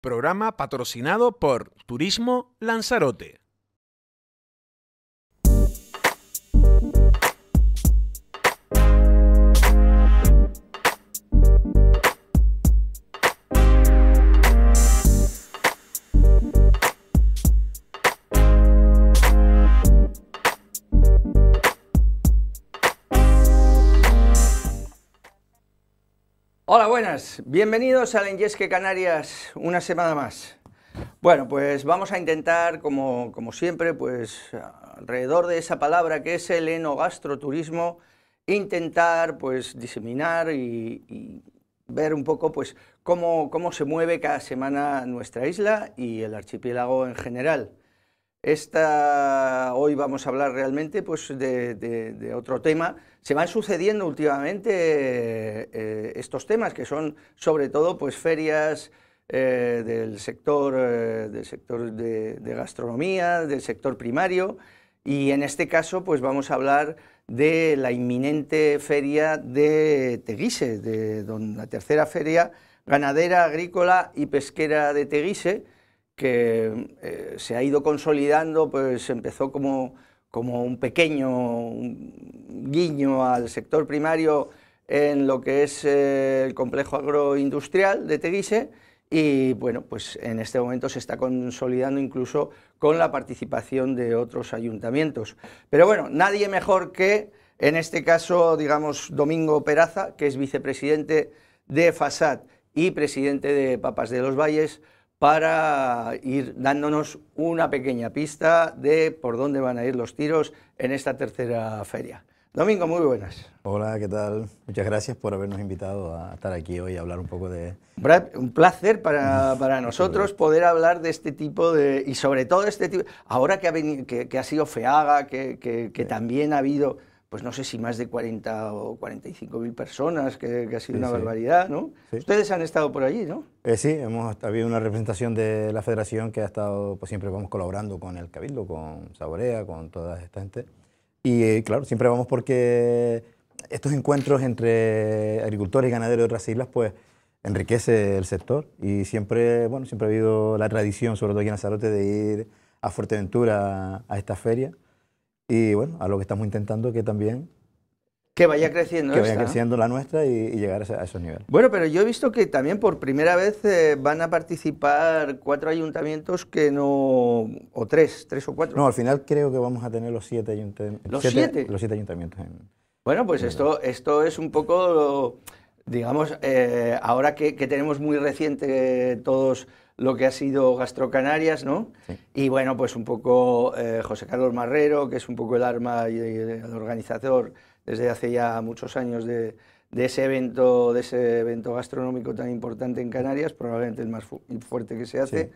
Programa patrocinado por Turismo Lanzarote. Hola, buenas. Bienvenidos al Enyesque Canarias una semana más. Bueno, pues vamos a intentar, como, siempre, pues alrededor de esa palabra que es el enogastroturismo, intentar pues diseminar y, ver un poco pues cómo se mueve cada semana nuestra isla y el archipiélago en general. Esta, hoy vamos a hablar realmente pues, de, otro tema. Se van sucediendo últimamente eh, estos temas, que son sobre todo pues, ferias eh, del sector, eh, del sector de, gastronomía, del sector primario, y en este caso pues, vamos a hablar de la inminente feria de Teguise, de, la tercera feria ganadera, agrícola y pesquera de Teguise, que eh, se ha ido consolidando, pues empezó como, un pequeño guiño al sector primario en lo que es eh, el complejo agroindustrial de Teguise y bueno, pues en este momento se está consolidando incluso con la participación de otros ayuntamientos. Pero bueno, nadie mejor que, en este caso, digamos, Domingo Peraza, que es vicepresidente de FASAT y presidente de Papas de los Valles, para ir dándonos una pequeña pista de por dónde van a ir los tiros en esta tercera feria. Domingo, muy buenas. Hola, ¿qué tal? Muchas gracias por habernos invitado a estar aquí hoy a hablar un poco de... Un placer para, nosotros poder hablar de este tipo de... y sobre todo este tipo... Ahora que ha, que, ha sido Feaga, que, también ha habido pues no sé si más de 40 o 45 mil personas, que, ha sido una barbaridad, ¿no? Ustedes han estado por allí, ¿no? Eh, sí, hemos habido una representación de la federación que ha estado, pues siempre vamos colaborando con el Cabildo, con Saborea, con toda esta gente. Y eh, claro, siempre vamos porque estos encuentros entre agricultores y ganaderos de otras islas, pues enriquece el sector y siempre, bueno, siempre ha habido la tradición, sobre todo aquí en Azarote, de ir a Fuerteventura a esta feria. Y bueno, a lo que estamos intentando que también... Que vaya creciendo. creciendo la nuestra y, llegar a, esos niveles. Bueno, pero yo he visto que también por primera vez eh, van a participar cuatro ayuntamientos que no... o tres, tres o cuatro. No, al final creo que vamos a tener los siete ayuntamientos. ¿Los siete? Los siete ayuntamientos. bueno, pues esto, esto es un poco, digamos, eh, ahora que tenemos muy reciente todos lo que ha sido Canarias, ¿no? Y bueno, pues un poco eh, José Carlos Marrero, que es un poco el arma y el organizador desde hace ya muchos años de, ese evento, de ese evento gastronómico tan importante en Canarias, probablemente el más fuerte que se hace,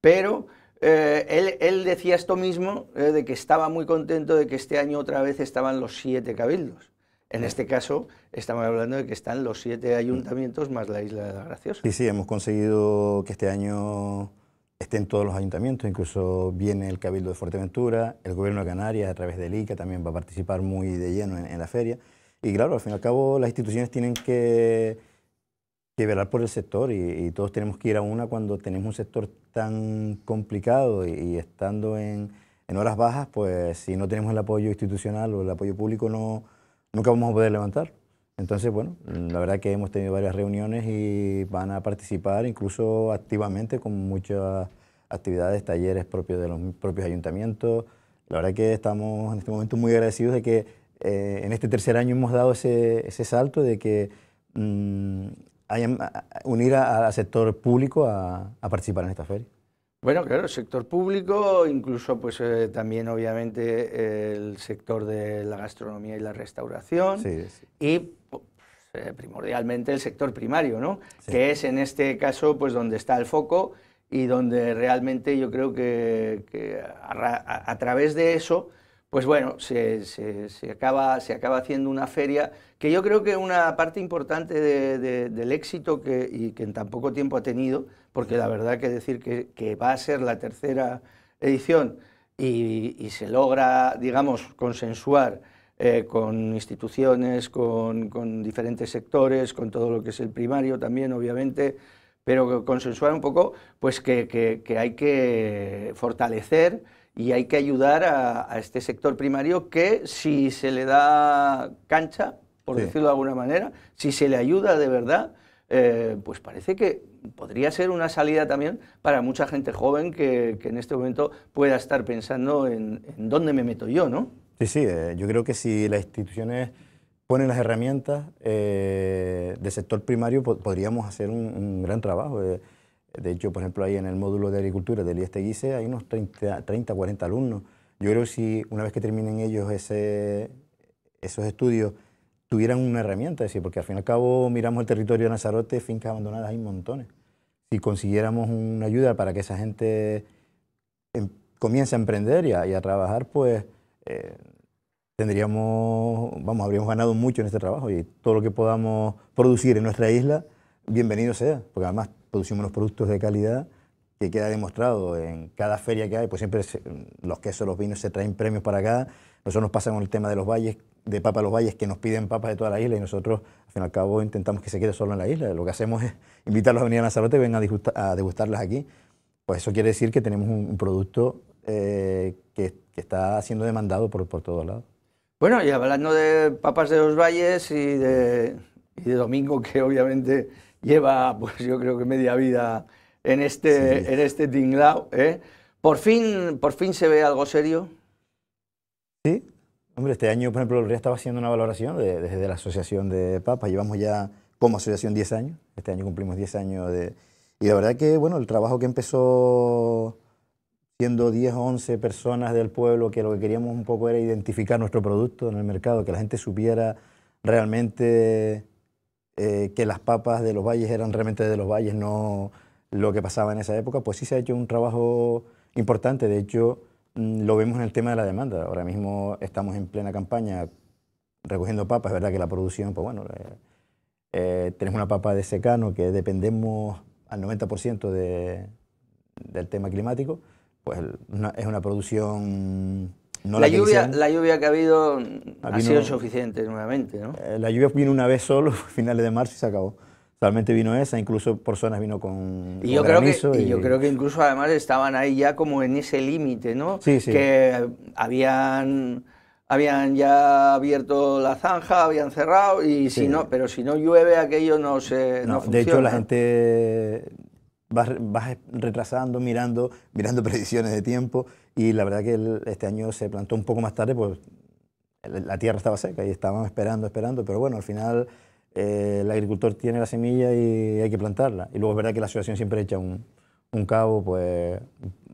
pero eh, él, decía esto mismo, eh, de que estaba muy contento de que este año otra vez estaban los siete cabildos. En este caso, estamos hablando de que están los siete ayuntamientos más la isla de la Graciosa. Sí, sí, hemos conseguido que este año estén todos los ayuntamientos, incluso viene el Cabildo de Fuerteventura, el Gobierno de Canarias a través del ICA también va a participar muy de lleno en, la feria. Y claro, al fin y al cabo las instituciones tienen que, que velar por el sector y, todos tenemos que ir a una cuando tenemos un sector tan complicado y, y estando en, en, horas bajas, pues si no tenemos el apoyo institucional o el apoyo público no, nunca vamos a poder levantar. Entonces, bueno, la verdad que hemos tenido varias reuniones y van a participar incluso activamente con muchas actividades, talleres propios de los propios ayuntamientos. La verdad que estamos en este momento muy agradecidos de que eh, en este tercer año hemos dado ese, salto de que mm, hayan, unir al sector público a participar en esta feria. Bueno, claro, el sector público, incluso pues eh, también obviamente el sector de la gastronomía y la restauración y pues, eh, primordialmente el sector primario, ¿no? Que es en este caso pues donde está el foco y donde realmente yo creo que, a, través de eso pues bueno, se, acaba, se acaba haciendo una feria que yo creo que una parte importante del éxito que, y que en tan poco tiempo ha tenido porque la verdad que decir que, va a ser la tercera edición y, se logra, digamos, consensuar eh, con instituciones, con, diferentes sectores, con todo lo que es el primario también, obviamente, pero consensuar un poco, pues que, hay que fortalecer y hay que ayudar a, este sector primario que si se le da cancha, por decirlo de alguna manera, si se le ayuda de verdad, eh, pues parece que podría ser una salida también para mucha gente joven que, en este momento pueda estar pensando en, dónde me meto yo, ¿no? Sí, sí, eh, yo creo que si las instituciones ponen las herramientas eh, del sector primario, podríamos hacer un, gran trabajo. Eh. De, hecho, por ejemplo, ahí en el módulo de agricultura del ISTEGICE hay unos 30, 30, 40 alumnos. Yo creo que si una vez que terminen ellos ese, esos estudios, tuvieran una herramienta, decir, porque al fin y al cabo miramos el territorio de Nazarote, fincas abandonadas hay montones. Si consiguiéramos una ayuda para que esa gente em, comience a emprender y a, trabajar, pues eh, tendríamos, vamos, habríamos ganado mucho en este trabajo y todo lo que podamos producir en nuestra isla, bienvenido sea, porque además producimos unos productos de calidad que queda demostrado en cada feria que hay, pues siempre los quesos, los vinos se traen premios para acá eso nos pasa con el tema de los valles, de papa los valles, que nos piden papas de toda la isla y nosotros, al fin y al cabo, intentamos que se quede solo en la isla. Lo que hacemos es invitarlos a venir a Lanzarote y vengan a, degustarlas aquí. Pues eso quiere decir que tenemos un, producto eh, que, está siendo demandado por, por todos lados. Bueno, y hablando de papas de los valles y de, Domingo, que obviamente lleva, pues yo creo que media vida en este, en este tinglao, ¿eh? por, fin, por fin se ve algo serio Sí, hombre, este año, por ejemplo, ya estaba haciendo una valoración desde la Asociación de Papas. Llevamos ya como asociación 10 años. Este año cumplimos 10 años de... Y la verdad que, bueno, el trabajo que empezó siendo 10 o 11 personas del pueblo, que lo que queríamos un poco era identificar nuestro producto en el mercado, que la gente supiera realmente eh, que las papas de los valles eran realmente de los valles, no lo que pasaba en esa época, pues sí se ha hecho un trabajo importante. De hecho, Mm, lo vemos en el tema de la demanda. Ahora mismo estamos en plena campaña recogiendo papas. Es verdad que la producción, pues bueno, eh, eh, tenemos una papa de secano que dependemos al 90% de, del tema climático. Pues es una producción no la, la, lluvia, la lluvia que ha habido ha, sido suficiente nuevamente, ¿no? Eh, la lluvia vino una vez solo, finales de marzo y se acabó. Realmente vino esa, incluso por vino con, y yo creo que y, yo creo que incluso además estaban ahí ya como en ese límite, ¿no? Que habían habían ya abierto la zanja, habían cerrado y si no, pero si no llueve aquello no se De hecho la gente va retrasando, mirando, mirando predicciones de tiempo y la verdad que este año se plantó un poco más tarde, pues la tierra estaba seca y estaban esperando, esperando, pero bueno, al final eh, el agricultor tiene la semilla y hay que plantarla. Y luego es verdad que la asociación siempre echa un, cabo, pues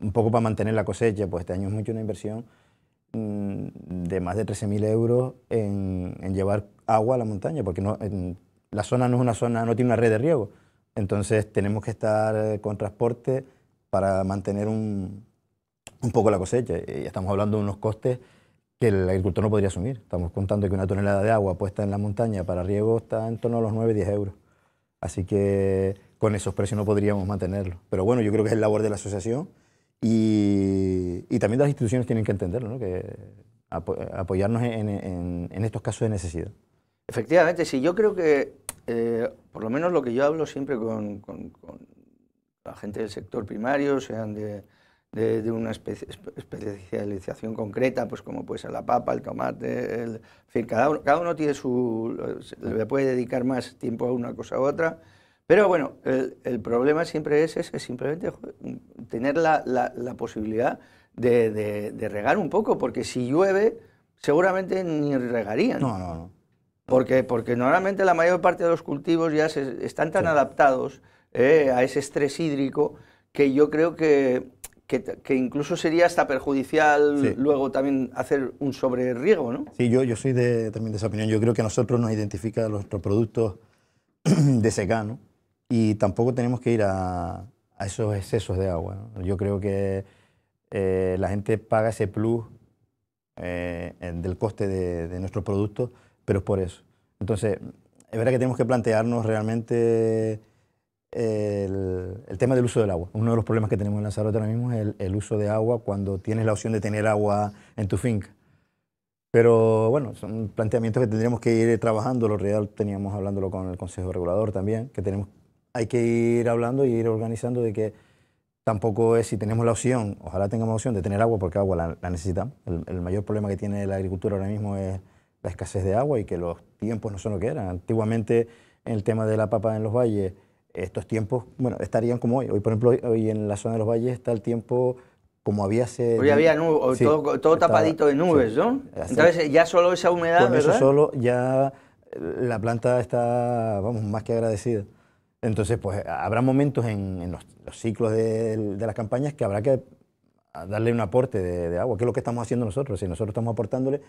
un poco para mantener la cosecha, pues este año es mucho una inversión mm, de más de 13.000 euros en, llevar agua a la montaña, porque no, la zona no es una zona, no tiene una red de riego. Entonces tenemos que estar eh, con transporte para mantener un, un poco la cosecha. Y eh, estamos hablando de unos costes que el agricultor no podría asumir. Estamos contando que una tonelada de agua puesta en la montaña para riego está en torno a los 9-10 euros. Así que con esos precios no podríamos mantenerlo. Pero bueno, yo creo que es el labor de la asociación y, y también las instituciones tienen que entenderlo, ¿no? que apoyarnos en, en, estos casos de necesidad. Efectivamente, sí, yo creo que, eh, por lo menos lo que yo hablo siempre con, con, con la gente del sector primario, sean de, de, una especialización concreta, pues como puede ser la papa, el tomate, fin, cada uno, cada uno tiene su, le puede dedicar más tiempo a una cosa u otra, pero bueno, el, problema siempre es ese, simplemente tener la, posibilidad de, regar un poco, porque si llueve, seguramente ni regarían. No, no, no. Porque, porque normalmente la mayor parte de los cultivos ya están tan adaptados eh, a ese estrés hídrico que yo creo que que, incluso sería hasta perjudicial luego también hacer un riego, ¿no? Sí, yo, yo soy de, también de esa opinión. Yo creo que a nosotros nos identifican nuestros productos de secano y tampoco tenemos que ir a, a esos excesos de agua. Yo creo que eh, la gente paga ese plus eh, del coste de, de nuestros productos, pero es por eso. Entonces, es verdad que tenemos que plantearnos realmente el, tema del uso del agua. Uno de los problemas que tenemos en Lanzarote ahora mismo es el, uso de agua cuando tienes la opción de tener agua en tu finca. Pero bueno, son planteamientos que tendríamos que ir trabajando. Lo real teníamos hablándolo con el Consejo Regulador también, que tenemos, hay que ir hablando y ir organizando de que tampoco es si tenemos la opción, ojalá tengamos la opción de tener agua porque agua la, necesitamos. El, mayor problema que tiene la agricultura ahora mismo es la escasez de agua y que los tiempos no son lo que eran. Antiguamente el tema de la papa en los valles estos tiempos, bueno, estarían como hoy. Hoy, por ejemplo, hoy, en la zona de los valles está el tiempo como había hace... Hoy había todo, tapadito de nubes, ¿no? Entonces ya solo esa humedad, Con eso solo ya la planta está, vamos, más que agradecida. Entonces, pues habrá momentos en, los, ciclos de, las campañas que habrá que darle un aporte de, de agua, que es lo que estamos haciendo nosotros. Si nosotros estamos aportándole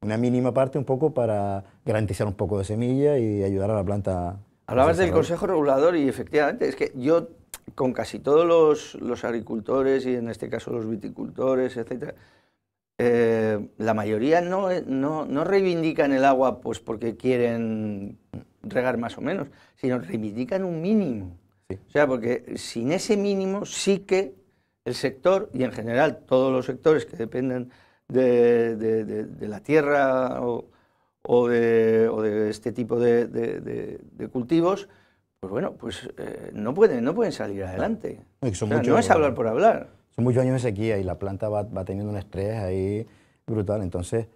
una mínima parte un poco para garantizar un poco de semilla y ayudar a la planta Hablabas del Consejo Regulador y efectivamente, es que yo con casi todos los, agricultores y en este caso los viticultores, etcétera, eh, la mayoría no, no, reivindican el agua pues porque quieren regar más o menos, sino reivindican un mínimo. O sea, porque sin ese mínimo sí que el sector y en general todos los sectores que dependen de, de la tierra o, o de, de este tipo de, cultivos, pues bueno, pues eh, no, pueden, no pueden salir adelante. no es hablar por hablar. Son muchos años de sequía y la planta va, teniendo un estrés ahí brutal. Entonces,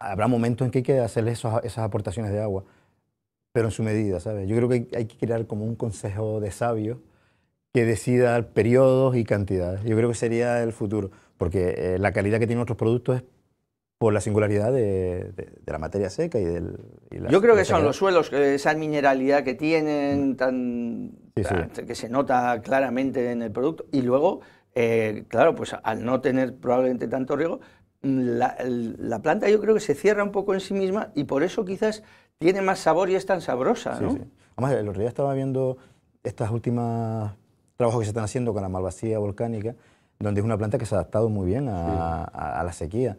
habrá momentos en que hay que hacerle esas aportaciones de agua, pero en su medida, ¿sabes? Yo creo que hay que crear como un consejo de sabios que decida periodos y cantidades. Yo creo que sería el futuro, porque eh, la calidad que tienen otros productos es por la singularidad de, la materia seca y del... Yo creo que son los suelos, esa mineralidad que tienen, mm. tan, que se nota claramente en el producto. Y luego, eh, claro, pues al no tener probablemente tanto riego, mm, la, planta yo creo que se cierra un poco en sí misma y por eso quizás tiene más sabor y es tan sabrosa. ¿no? sí. Además, el otro día estaba viendo estas últimas trabajos que se están haciendo con la malvasía volcánica, donde es una planta que se ha adaptado muy bien a la sequía.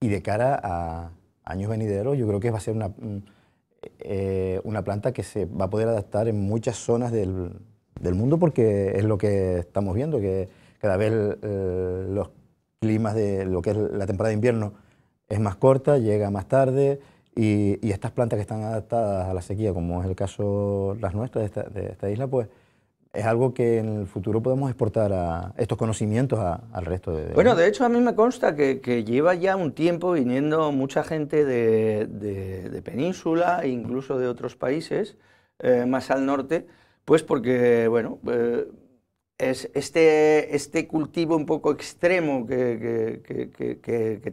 Y de cara a años venideros, yo creo que va a ser una, mm, eh, una planta que se va a poder adaptar en muchas zonas del, mundo porque es lo que estamos viendo, que cada vez eh, los climas de lo que es la temporada de invierno es más corta, llega más tarde y, y estas plantas que están adaptadas a la sequía, como es el caso las nuestras de esta, de esta isla, pues es algo que en el futuro podemos exportar a estos conocimientos al resto de... Bueno, de hecho a mí me consta que, lleva ya un tiempo viniendo mucha gente de, península, incluso de otros países, eh, más al norte, pues porque, bueno, eh, es este, este, cultivo un poco extremo que,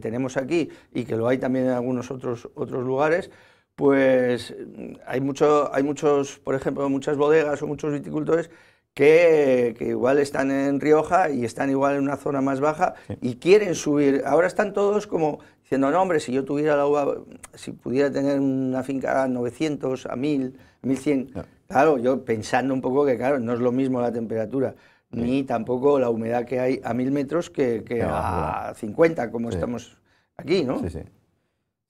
tenemos aquí y que lo hay también en algunos otros, otros lugares, pues mm, hay, mucho, hay muchos, por ejemplo, muchas bodegas o muchos viticultores que, igual están en Rioja y están igual en una zona más baja y quieren subir. Ahora están todos como diciendo, no, hombre, si yo tuviera la uva, si pudiera tener una finca a 900, a 1000, 1100. Claro, yo pensando un poco que, claro, no es lo mismo la temperatura. Ni tampoco la humedad que hay a 1000 metros que, a 50, como estamos aquí, ¿no? Sí, sí.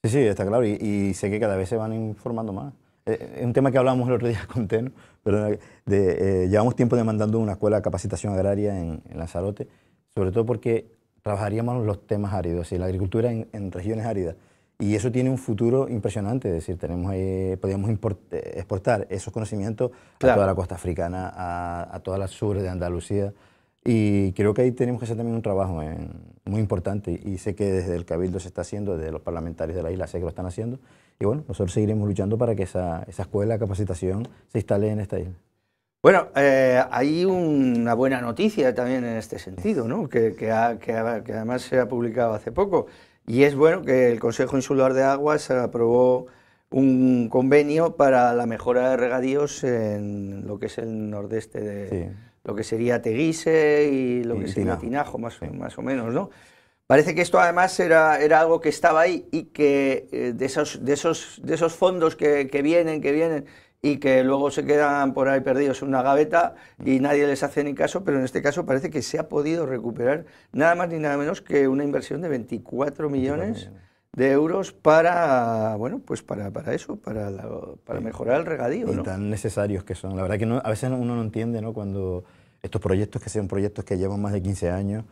Sí, sí, está claro. Y, sé que cada vez se van informando más. Es eh, eh, un tema que hablábamos el otro día con Teno, pero eh, llevamos tiempo demandando una escuela de capacitación agraria en, Lanzarote, sobre todo porque trabajaríamos los temas áridos y la agricultura en, regiones áridas. Y eso tiene un futuro impresionante, es decir, tenemos ahí, podríamos exportar esos conocimientos a toda la costa africana, a, a toda la sur de Andalucía. Y creo que ahí tenemos que hacer también un trabajo ¿eh? muy importante y sé que desde el Cabildo se está haciendo, desde los parlamentarios de la isla sé que lo están haciendo. Y bueno, nosotros seguiremos luchando para que esa, esa escuela, capacitación, se instale en esta isla. Bueno, eh, hay una buena noticia también en este sentido, ¿no? que, que, además se ha publicado hace poco. Y es bueno que el Consejo Insular de Aguas aprobó un convenio para la mejora de regadíos en lo que es el nordeste de, lo que sería Teguise y lo que sería Tinajo, más, más, o menos, ¿no? Parece que esto además era, era algo que estaba ahí y que eh, de, esos, de, esos, de esos fondos que, vienen, que vienen y que luego se quedan por ahí perdidos en una gaveta y mm. nadie les hace ni caso, pero en este caso parece que se ha podido recuperar nada más ni nada menos que una inversión de 24 millones de euros para, bueno, pues para, para eso, para, para mejorar el regadío. Y tan necesarios que son. La verdad que no, a veces uno no entiende ¿no? cuando estos proyectos que sean proyectos que llevan más de 15 años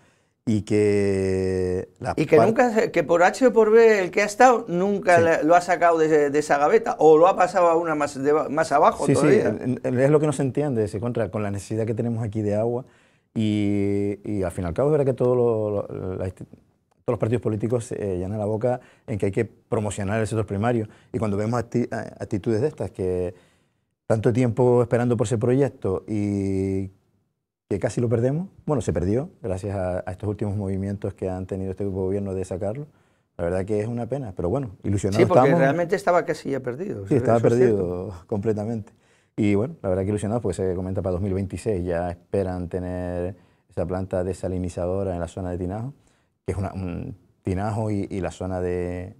y que... y que, nunca, que por H o por B el que ha estado nunca lo ha sacado de, esa gaveta o lo ha pasado a una más, más abajo. todavía. sí, es lo que no se entiende, se contra con la necesidad que tenemos aquí de agua y, y al fin y al cabo es verdad que todo lo todos los partidos políticos eh, llenan la boca en que hay que promocionar el sector primario. Y cuando vemos actitudes de estas, que tanto tiempo esperando por ese proyecto y que casi lo perdemos, bueno, se perdió gracias a, estos últimos movimientos que han tenido este gobierno de sacarlo. La verdad que es una pena, pero bueno, ilusionados Sí, porque realmente estaba casi ya perdido. Sí, estaba perdido completamente. Y bueno, la verdad que ilusionados porque se comenta para 2026, ya esperan tener esa planta desalinizadora en la zona de Tinajo que es un Tinajo y, la zona de,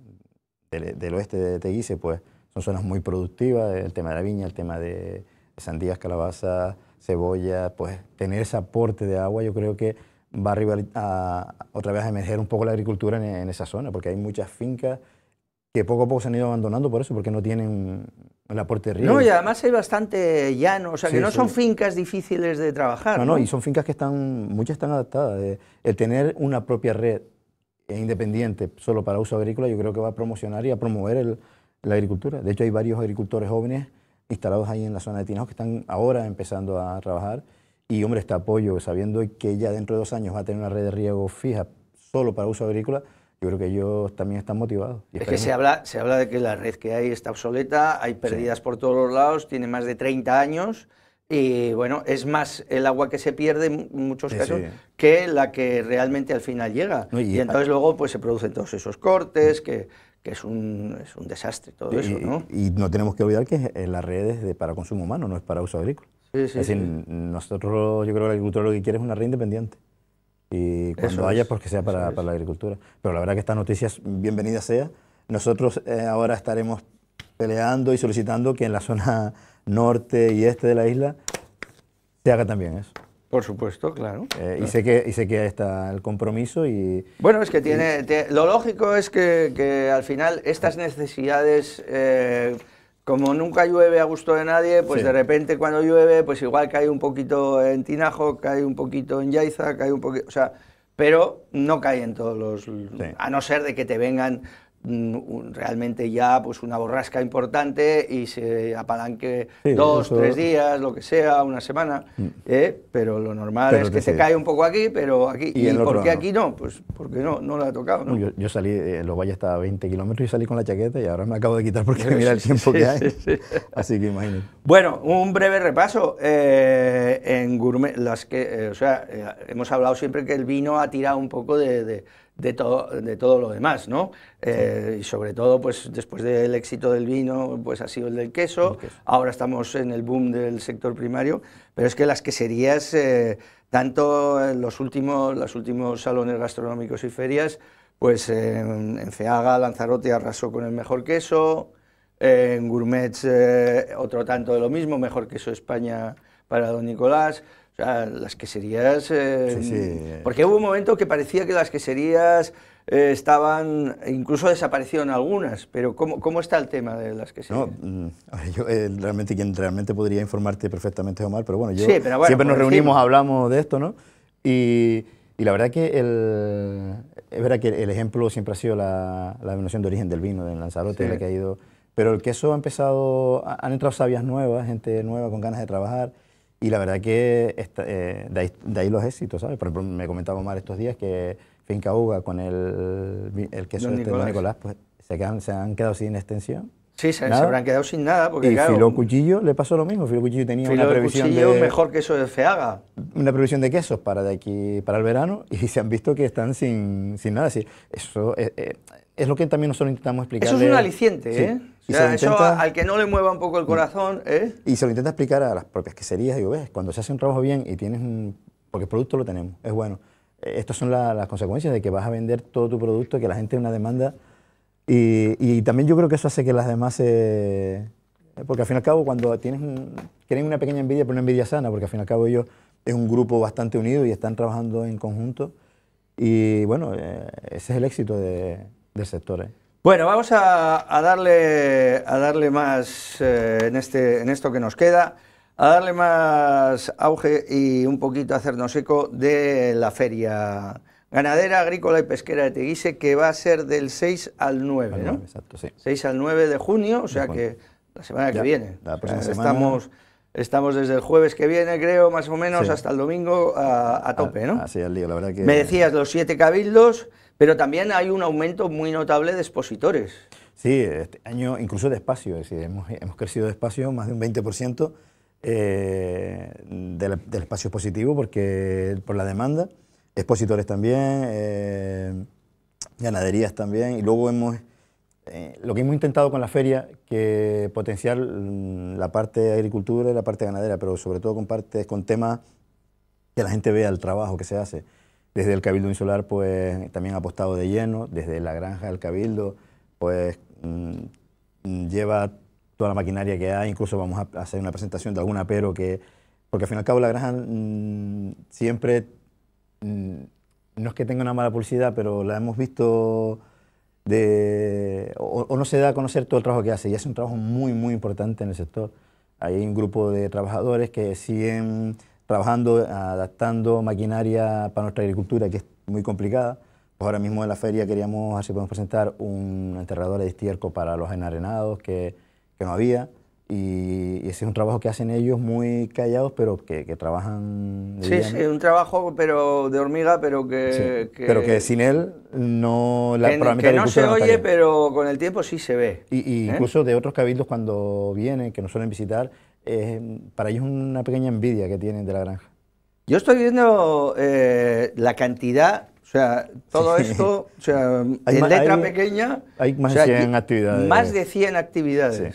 del, oeste de Teguise, pues son zonas muy productivas, el tema de la viña, el tema de sandías, calabazas, cebolla, pues tener ese aporte de agua yo creo que va a, a, a otra vez a emerger un poco la agricultura en, en, esa zona, porque hay muchas fincas que poco a poco se han ido abandonando por eso, porque no tienen el aporte de No, y además hay bastante llano, o sea que no son fincas difíciles de trabajar. No, no, y son fincas que están, muchas están adaptadas. Eh, el tener una propia red eh, independiente solo para uso agrícola, yo creo que va a promocionar y a promover la agricultura. De hecho, hay varios agricultores jóvenes instalados ahí en la zona de Tinajo que están ahora empezando a trabajar. Y, hombre, este apoyo, sabiendo que ya dentro de dos años va a tener una red de riego fija solo para uso agrícola, yo creo que ellos también están motivados. es que se habla, se habla de que la red que hay está obsoleta, hay pérdidas por todos los lados, tiene más de 30 años. Y bueno, es más el agua que se pierde en muchos casos que la que realmente al final llega. y, entonces luego pues se producen todos esos cortes, que, que es, un, desastre todo eso. ¿no? Y, no tenemos que olvidar que eh, la red es para consumo humano, no es para uso agrícola. es decir, nosotros, yo creo que el agricultor lo que quiere es una red independiente y cuando haya, porque sea para, la agricultura. Pero la verdad que esta noticia es bienvenida sea. Nosotros eh, ahora estaremos peleando y solicitando que en la zona norte y este de la isla se haga también eso. Por supuesto, claro. Eh, y, sé que, y sé que está el compromiso y... Bueno, es que tiene... lo lógico es que, al final estas necesidades... Eh, como nunca llueve a gusto de nadie, pues de repente cuando llueve, pues igual cae un poquito en Tinajo, cae un poquito en Yaiza, cae un poquito, o sea, pero no cae en todos los, a no ser de que te vengan realmente ya pues una borrasca importante y se apalanque dos, tres días, lo que sea, una semana, mm. ¿eh? pero lo normal es que, se cae un poco aquí, pero aquí. ¿Y, por qué aquí no? Pues porque no, no le ha tocado. Yo, salí, lo los valles 20 kilómetros y salí con la chaqueta y ahora me acabo de quitar porque mira el tiempo que hay. Así que imagínate. Bueno, un breve repaso. Eh, en gourmet, las que, eh, o sea, hemos hablado siempre que el vino ha tirado un poco de de, todo lo demás, ¿no? Eh, y sobre todo, pues después del éxito del vino, pues ha sido el del queso. Ahora estamos en el boom del sector primario, pero es que las queserías, eh, tanto en los últimos, los últimos salones gastronómicos y ferias, pues en Feaga, Lanzarote arrasó con el mejor queso, en Gourmets eh, otro tanto de lo mismo, mejor queso España para Don Nicolás. O sea, las queserías... Eh, porque hubo un momento que parecía que las queserías eh, estaban... Incluso desaparecieron algunas, pero ¿cómo, ¿cómo, está el tema de las queserías? No, mm, yo, eh, realmente quien realmente podría informarte perfectamente o Omar, pero bueno, yo, siempre nos reunimos, hablamos de esto, ¿no? Y, y la verdad que el, es verdad que el ejemplo siempre ha sido la, la denominación de origen del vino, de Lanzarote, la que ha ido... Pero el queso ha empezado, han entrado sabias nuevas, gente nueva con ganas de trabajar y la verdad que eh, de, ahí, los éxitos, ¿sabes? Por ejemplo, me comentaba Omar estos días que Finca Uga con el, el queso este de Nicolás. Nicolás, pues, se, se han quedado sin extensión. Sí, se, habrán quedado sin nada. Porque, y claro, Cuchillo le pasó lo mismo. Filo Cuchillo tenía una previsión de. mejor queso de Feaga. Una previsión de quesos para de aquí para el verano y se han visto que están sin, sin nada. Sí, eso eh, eh, es, lo que también nosotros intentamos explicar. Eso es un aliciente, ¿eh? Y al que no le mueva un poco el mm. corazón, ¿eh? Y se lo intenta explicar a las propias queserías, digo, ves, cuando se hace un trabajo bien y tienes un... porque el producto lo tenemos, es bueno. Eh, estas son las consecuencias de que vas a vender todo tu producto, que la gente tiene una demanda. Y, y, también yo creo que eso hace que las demás se... Eh, porque al fin y al cabo, cuando tienes un, tienen una pequeña envidia, pero una envidia sana, porque al fin y al cabo ellos es un grupo bastante unido y están trabajando en conjunto. Y bueno, eh, ese es el éxito de, del sector. Bueno, vamos a, darle, a darle más eh, en, este, en esto que nos queda, a darle más auge y un poquito hacernos eco de la feria ganadera, agrícola y pesquera de Teguise, que va a ser del 6 al 9, ¿no? Exacto, sí. 6 al 9 de junio, o sea que la semana que viene. Estamos... Estamos desde el jueves que viene, creo, más o menos, hasta el domingo a, tope, ¿no? Así al la verdad que... Me decías los siete cabildos, pero también hay un aumento muy notable de expositores. Sí, este año incluso de espacio... es decir, hemos, hemos crecido espacio más de un 20% eh, del, del, espacio expositivo porque, por la demanda, expositores también, eh, ganaderías también, y luego hemos, eh, lo que hemos intentado con la feria, que potenciar mm, la parte de agricultura y la parte ganadera, pero sobre todo con, con temas que la gente vea el trabajo que se hace desde el Cabildo Insular, pues también ha apostado de lleno, desde la granja del Cabildo, pues mm, mm, lleva toda la maquinaria que hay, incluso vamos a hacer una presentación de alguna pero que, porque al fin y al cabo la granja mm, siempre, no es que tenga una mala publicidad, pero la hemos visto de, o, no se da a conocer todo el trabajo que hace, y hace un trabajo muy, muy importante en el sector. Hay un grupo de trabajadores que siguen trabajando, adaptando maquinaria para nuestra agricultura, que es muy complicada. Pues ahora mismo en la feria queríamos, así podemos presentar, un enterrador de estiércol para los enarenados que, que no había. Y, ese es un trabajo que hacen ellos muy callados, pero que, trabajan... sí, sí, un trabajo pero de hormiga, pero que... que pero que sin él no... La, que, que no se oye, pero con el tiempo sí se ve. Y, ¿eh? incluso de otros cabildos cuando vienen, que nos suelen visitar, para ellos es una pequeña envidia que tienen de la granja. Yo estoy viendo eh, la cantidad, o sea, todo esto, o sea, en letra pequeña. Hay más de 100 actividades. Más de 100 actividades.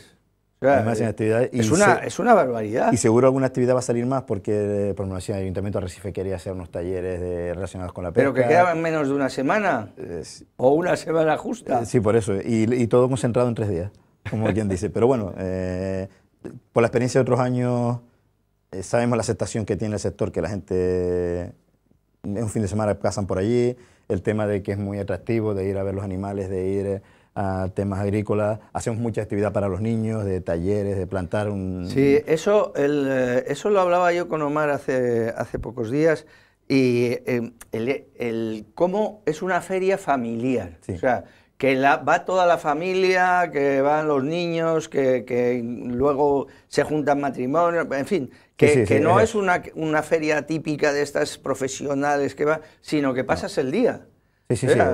Es, una, es una barbaridad. Y seguro alguna actividad va a salir más porque, por el Ayuntamiento de Recife quería hacer unos talleres relacionados con la pesca. Pero que quedaban menos de una semana. Eh, o una semana justa. Eh, sí, por eso. Y, y todo concentrado en tres días como quien dice. Pero bueno, por la experiencia de otros años, eh, sabemos la aceptación que tiene el sector, que la gente en eh, un fin de semana pasan por allí, el tema de que es muy atractivo, de ir a ver los animales, de ir eh, a temas agrícolas, hacemos mucha actividad para los niños, de talleres, de plantar un... Sí, eso, eso lo hablaba yo con Omar hace, hace pocos días, y el, cómo es una feria familiar. O sea, que va toda la familia, que van los niños, que, luego se juntan matrimonios, en fin, que, no eh. es una, una, feria típica de estas profesionales que va, sino que pasas el día.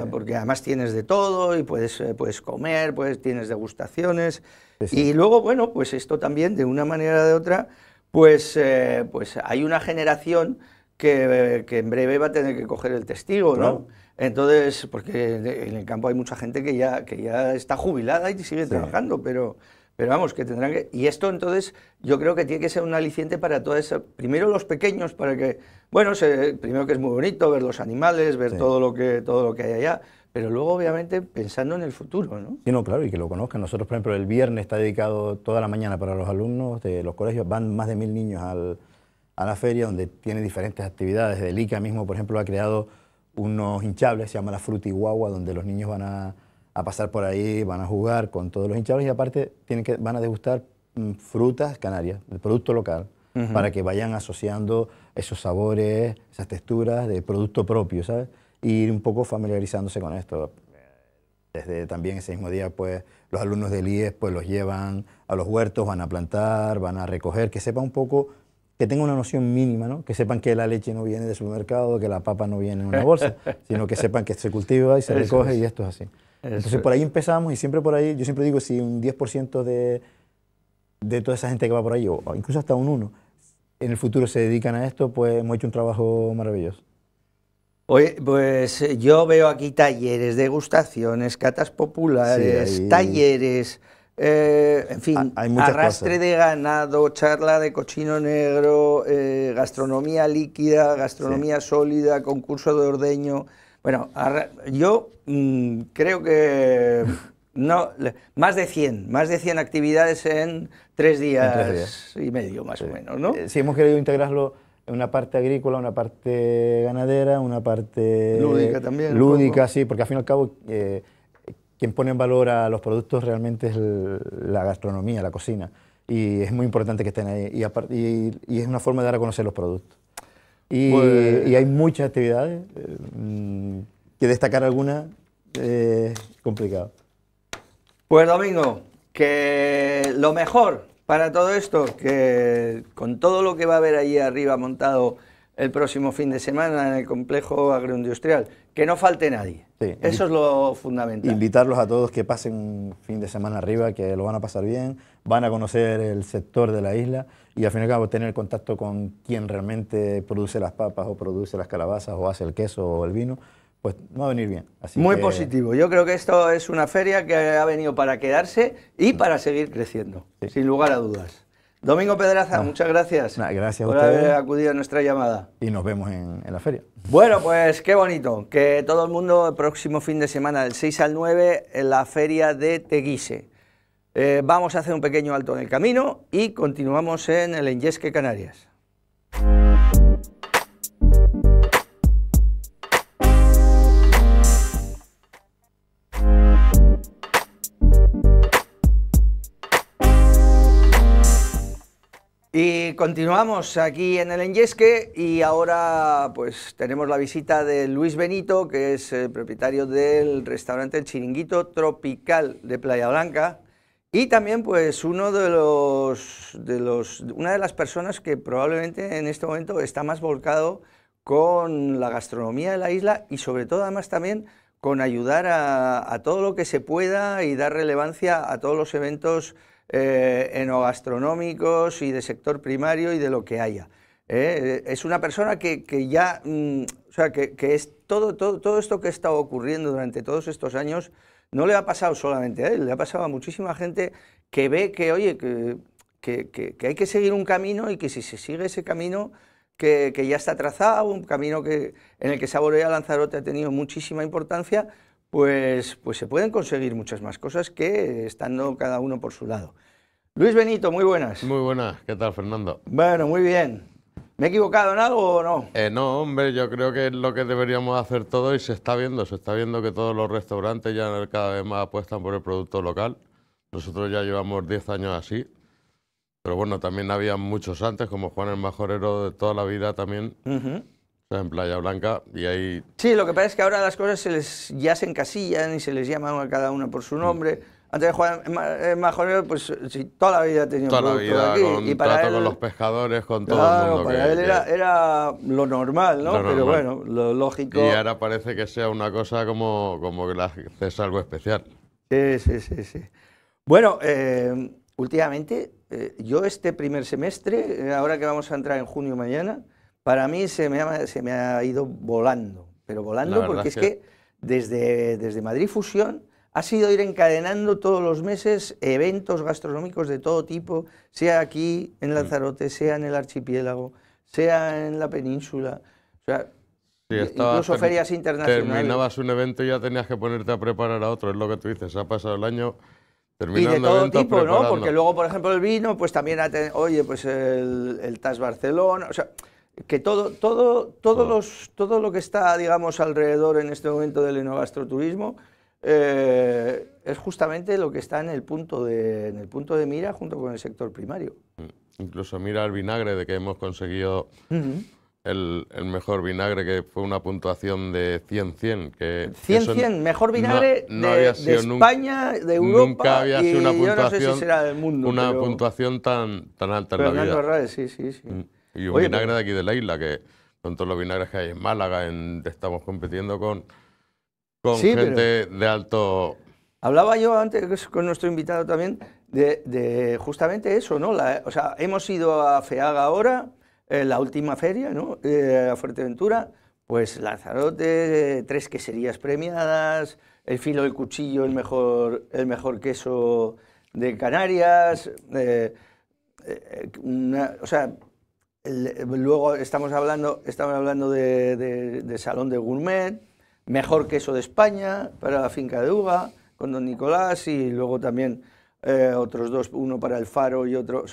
Porque además tienes de todo y puedes, eh, puedes comer, puedes tienes degustaciones. Y luego, bueno, pues esto también, de una manera o de otra, pues, eh, pues hay una generación que, en breve va a tener que coger el testigo, ¿no? Entonces, porque en el campo hay mucha gente que ya, que ya está jubilada y sigue trabajando, pero, pero vamos, que tendrán que... Y esto entonces yo creo que tiene que ser un aliciente para todo eso. Primero los pequeños, para que... Bueno, se, primero que es muy bonito ver los animales, ver todo, lo que, todo lo que hay allá, pero luego obviamente pensando en el futuro, ¿no? Sí, no, claro, y que lo conozcan. Nosotros, por ejemplo, el viernes está dedicado toda la mañana para los alumnos de los colegios, van más de mil niños al, a la feria, donde tiene diferentes actividades. El ICA mismo, por ejemplo, ha creado unos hinchables, se llama la guagua, donde los niños van a, pasar por ahí, van a jugar con todos los hinchables y aparte tienen que, van a degustar mm, frutas canarias, de producto local, para que vayan asociando esos sabores, esas texturas de producto propio, ¿sabes? Y ir un poco familiarizándose con esto. Desde también ese mismo día, pues, los alumnos del IES, pues, los llevan a los huertos, van a plantar, van a recoger, que sepa un poco que tengan una noción mínima, ¿no? que sepan que la leche no viene de supermercado, que la papa no viene en una bolsa, sino que sepan que se cultiva y se recoge y esto es así. Entonces por ahí empezamos y siempre por ahí, yo siempre digo, si un 10% de, toda esa gente que va por ahí, o incluso hasta un 1, en el futuro se dedican a esto, pues hemos hecho un trabajo maravilloso. Oye, pues eh, yo veo aquí talleres, degustaciones, catas populares, talleres... Eh, en fin, arrastre de ganado, charla de cochino negro, eh, gastronomía líquida, gastronomía sólida, concurso de ordeño. Bueno, yo mm, creo que no, más de 100, más de 100 actividades en tres días, y medio más o menos, ¿no? Eh, si hemos querido integrarlo en una parte agrícola, una parte ganadera, una parte lúdica también. Lúdica, sí, porque al fin y al cabo quien pone en valor a los productos realmente es la gastronomía, la cocina. Y es muy importante que estén ahí. Y, y, es una forma de dar a conocer los productos. Y, pues hay muchas actividades. Eh, que destacar alguna eh, es complicado. Pues Domingo, que lo mejor para todo esto, que con todo lo que va a haber ahí arriba montado el próximo fin de semana en el complejo agroindustrial, que no falte nadie. Eso es lo fundamental. Invitarlos a todos que pasen un fin de semana arriba, que lo van a pasar bien, van a conocer el sector de la isla y al fin y al cabo tener contacto con quien realmente produce las papas o produce las calabazas o hace el queso o el vino, pues va a venir bien. Muy positivo. Yo creo que esto es una feria que ha venido para quedarse y para seguir creciendo, sin lugar a dudas. Domingo Pedraza, muchas gracias. gracias por haber acudido a nuestra llamada. Y nos vemos en, la feria. Bueno, pues qué bonito. Que todo el mundo, el próximo fin de semana, del 6 al 9, en la feria de Teguise. Eh, vamos a hacer un pequeño alto en el camino y continuamos en el Enyesque Canarias. continuamos aquí en el Enyesque y ahora pues tenemos la visita de Luis Benito, que es el propietario del restaurante El Chiringuito Tropical de Playa Blanca y también pues uno de los, de los, una de las personas que probablemente en este momento está más volcado con la gastronomía de la isla y sobre todo además también con ayudar a, a todo lo que se pueda y dar relevancia a todos los eventos eh, enogastronómicos y de sector primario y de lo que haya. ¿eh? Es una persona que, ya, mm, o sea, que, es todo, esto que ha estado ocurriendo durante todos estos años, no le ha pasado solamente a él, le ha pasado a muchísima gente que ve que, oye, que, hay que seguir un camino y que si se sigue ese camino... Que, ya está trazado, un camino en el que Saborea Lanzarote ha tenido muchísima importancia, pues, pues, se pueden conseguir muchas más cosas que estando cada uno por su lado. Luis Benito, muy buenas. Muy buenas, ¿qué tal Fernando? Bueno, muy bien. ¿Me he equivocado en algo o no? Eh, no, hombre, yo creo que es lo que deberíamos hacer todo y se está viendo, se está viendo que todos los restaurantes ya cada vez más apuestan por el producto local. Nosotros ya llevamos 10 años así, pero bueno, también había muchos antes, como Juan el Majorero de toda la vida también en Playa Blanca y ahí... Sí, lo que pasa es que ahora las cosas se les, ya se encasillan y se les llama a cada uno por su nombre. Mm. Antes de Juan eh, Majorero, pues sí, toda la vida tenía un aquí. y para trato los pescadores, con todo el mundo. era, era, lo normal, ¿no? Pero bueno, lo lógico... Y ahora parece que sea una cosa como, como que la es algo especial. Sí, sí, sí, Bueno, eh, últimamente, eh, yo este primer semestre, ahora que vamos a entrar en junio mañana para mí se me ha, ido volando, pero volando porque es que, desde, Madrid Fusión ha sido ir encadenando todos los meses eventos gastronómicos de todo tipo, sea aquí en mm. Lanzarote, sea en el archipiélago, sea en la península. O sea, incluso ferias internacionales. Terminabas un evento y ya tenías que ponerte a preparar a otro, es lo que tú dices, ha pasado el año terminando Y de todo tipo, ¿no? Porque luego, por ejemplo, el vino, pues también, oye, pues el, el TAS Barcelona, o sea, que todo, todo, todos todo lo que está, digamos, alrededor en este momento del inogastroturismo eh, es justamente lo que está en el, punto de, en el punto de mira junto con el sector primario. Mm. Incluso mira el vinagre de que hemos conseguido el, el, mejor vinagre, que fue una puntuación de 100-100. 100-100, mejor vinagre de, España, de Europa Nunca había sido una puntuación, no sé si será del mundo, una puntuación tan, tan alta en la vida. sí, sí, sí. Mm. Y un vinagre de aquí de la isla, que son todos los vinagres que hay en Málaga, en, estamos compitiendo con, gente de alto... Hablaba yo antes con nuestro invitado también de, justamente eso, ¿no? o sea, hemos ido a Feaga ahora, eh, la última feria, ¿no? Eh, a Fuerteventura, pues Lanzarote, tres queserías premiadas, el filo del cuchillo, el mejor, el mejor queso de Canarias, eh, o sea, luego estamos hablando, estamos hablando de, salón de gourmet, mejor queso de España para la finca de Uga, con don Nicolás y luego también eh, otros dos, uno para el Faro y otro,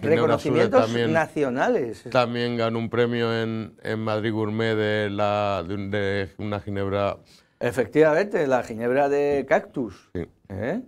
reconocimientos nacionales. También ganó un premio en, Madrid Gourmet de, la, de, una ginebra. Efectivamente, la ginebra de cactus. ¿eh?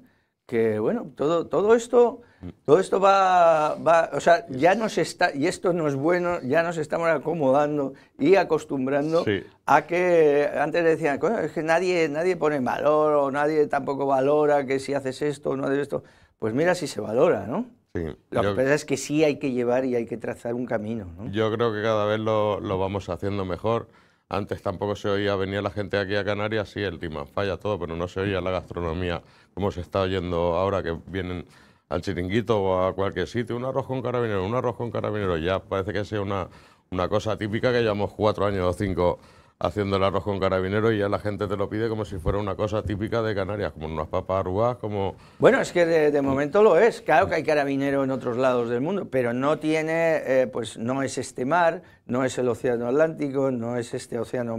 Que bueno, todo, todo esto todo esto va, o sea, ya nos está, y esto no es bueno, ya nos estamos acomodando y acostumbrando a que, antes decían, es que nadie, nadie pone valor o nadie tampoco valora que si haces esto o no haces esto. Pues mira si se valora, ¿no? Sí. Lo es que sí hay que llevar y hay que trazar un camino. ¿no? Yo creo que cada vez lo, vamos haciendo mejor. Antes tampoco se oía, venía la gente aquí a Canarias, sí, el tema falla todo, pero no se oía la gastronomía como se está oyendo ahora que vienen al chiringuito o a cualquier sitio, un arroz con carabinero, un arroz con carabinero, ya parece que sea una, una cosa típica que llevamos cuatro años o cinco haciendo el arroz con carabinero y ya la gente te lo pide como si fuera una cosa típica de Canarias, como unas papas arrugadas, como... Bueno, es que de, momento lo es, claro que hay carabinero en otros lados del mundo, pero no tiene, eh, pues no es este mar, no es el océano Atlántico, no es este océano,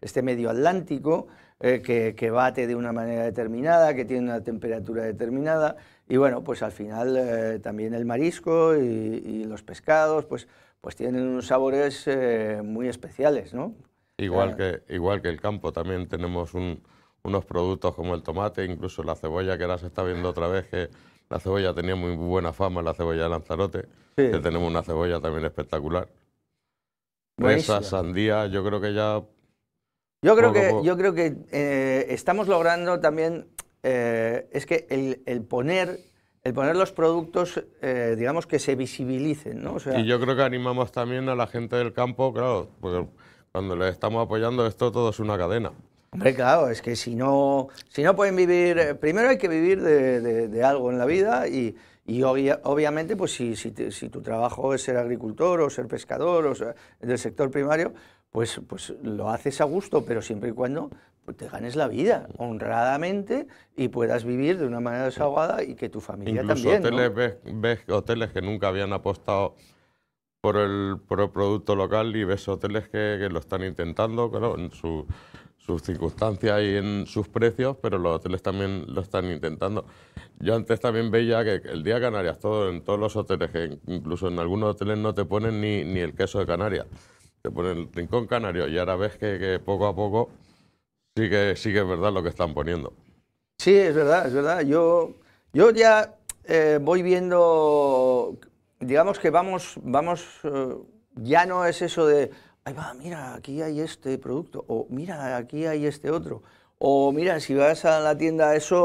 este medio Atlántico, eh, que, que bate de una manera determinada, que tiene una temperatura determinada, y bueno, pues al final eh, también el marisco y, los pescados, pues, pues tienen unos sabores eh, muy especiales, ¿no? Igual, eh, que, igual que el campo, también tenemos unos productos como el tomate, incluso la cebolla, que ahora se está viendo otra vez que la cebolla tenía muy buena fama, la cebolla de Lanzarote, que tenemos una cebolla también espectacular. pues Esa sandía, yo creo que ya... Yo creo que, yo creo que estamos logrando también eh, es que el, poner, el poner los productos, eh, digamos, que se visibilicen. ¿no? y yo creo que animamos también a la gente del campo, claro, porque cuando le estamos apoyando esto todo es una cadena. Hombre, claro, es que si no, si no pueden vivir, eh, primero hay que vivir de, algo en la vida y, obviamente, pues si, si, si, tu trabajo es ser agricultor o ser pescador o del sector primario, pues, pues lo haces a gusto, pero siempre y cuando pues, te ganes la vida honradamente y puedas vivir de una manera desahogada y que tu familia también. Hoteles, ves, hoteles que nunca habían apostado por el, producto local y ves hoteles que, lo están intentando, claro, en sus circunstancias y en sus precios, pero los hoteles también lo están intentando. Yo antes también veía que el día Canarias, en todos los hoteles, incluso en algunos hoteles no te ponen ni, ni el queso de Canarias. Te por el rincón canario. Y ahora ves que, poco a poco sí que, sí que es verdad lo que están poniendo. Sí, es verdad, es verdad. Yo, yo ya eh, voy viendo, digamos que vamos, vamos eh, ya no es eso de, ahí va, mira, aquí hay este producto, o mira, aquí hay este otro. O mira, si vas a la tienda, eso,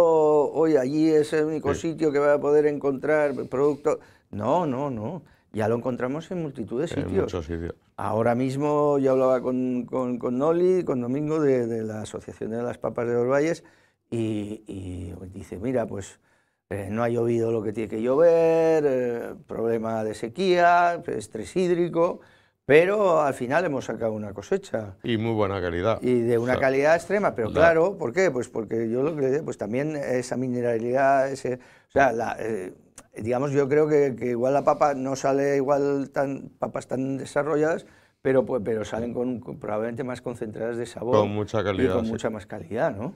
hoy allí es el único sitio que va a poder encontrar producto. No, no, no. Ya lo encontramos en multitud de sitios. sitios. Ahora mismo yo hablaba con, con, Noli, con Domingo, de, la Asociación de las Papas de los Valles, y, dice, mira, pues eh, no ha llovido lo que tiene que llover, eh, problema de sequía, estrés hídrico, pero al final hemos sacado una cosecha. Y muy buena calidad. Y de una calidad extrema, pero claro, ¿por qué? Pues porque yo lo que le pues también esa mineralidad, ese, o sea, la... Eh, digamos, yo creo que, igual la papa no sale igual tan, papas tan desarrolladas, pero, pues, pero salen con, probablemente más concentradas de sabor. Con mucha calidad. Y con mucha más calidad, ¿no?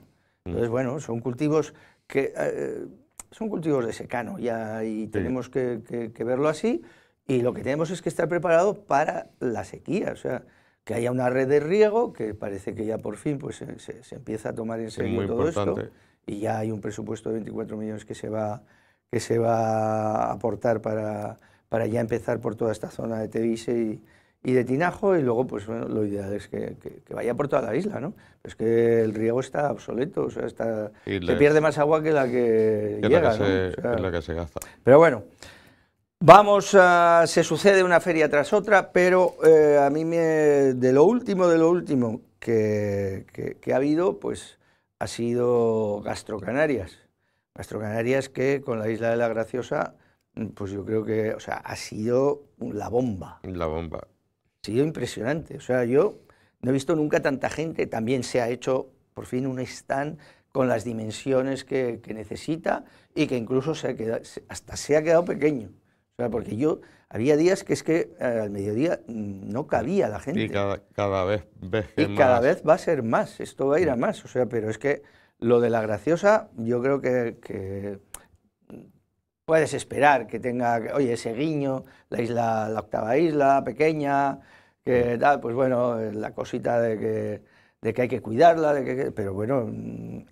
Mm. Entonces, bueno, son cultivos que eh, son cultivos de secano ya, y tenemos que, verlo así. Y lo que tenemos es que estar preparado para la sequía, o sea, que haya una red de riego, que parece que ya por fin pues, se, empieza a tomar en serio todo esto. Y ya hay un presupuesto de 24 millones que se va que se va a aportar para, para ya empezar por toda esta zona de Tevise... y, de Tinajo y luego pues bueno, lo ideal es que, vaya por toda la isla, ¿no? Es que el riego está obsoleto, o sea, está, se pierde más agua que la que, llega, gasta. Pero bueno, vamos, a, se sucede una feria tras otra, pero eh, a mí me, de lo último, de lo último que, ha habido, pues ha sido gastrocanarias Canarias. Canarias que con la Isla de la Graciosa, mm, pues yo creo que, o sea, ha sido la bomba. La bomba. Ha sido impresionante. O sea, yo no he visto nunca tanta gente. También se ha hecho por fin un stand con las dimensiones que, que necesita y que incluso se ha quedado, hasta se ha quedado pequeño. O sea, porque yo había días que es que eh, al mediodía mm, no cabía la gente. Y cada, cada vez, y cada vez va a ser más, esto va a ir a más. O sea, pero es que lo de la graciosa, yo creo que, puedes esperar que tenga, oye, ese guiño, la isla, la octava isla, pequeña, que tal, pues bueno, la cosita de que de que hay que cuidarla, de que, pero bueno,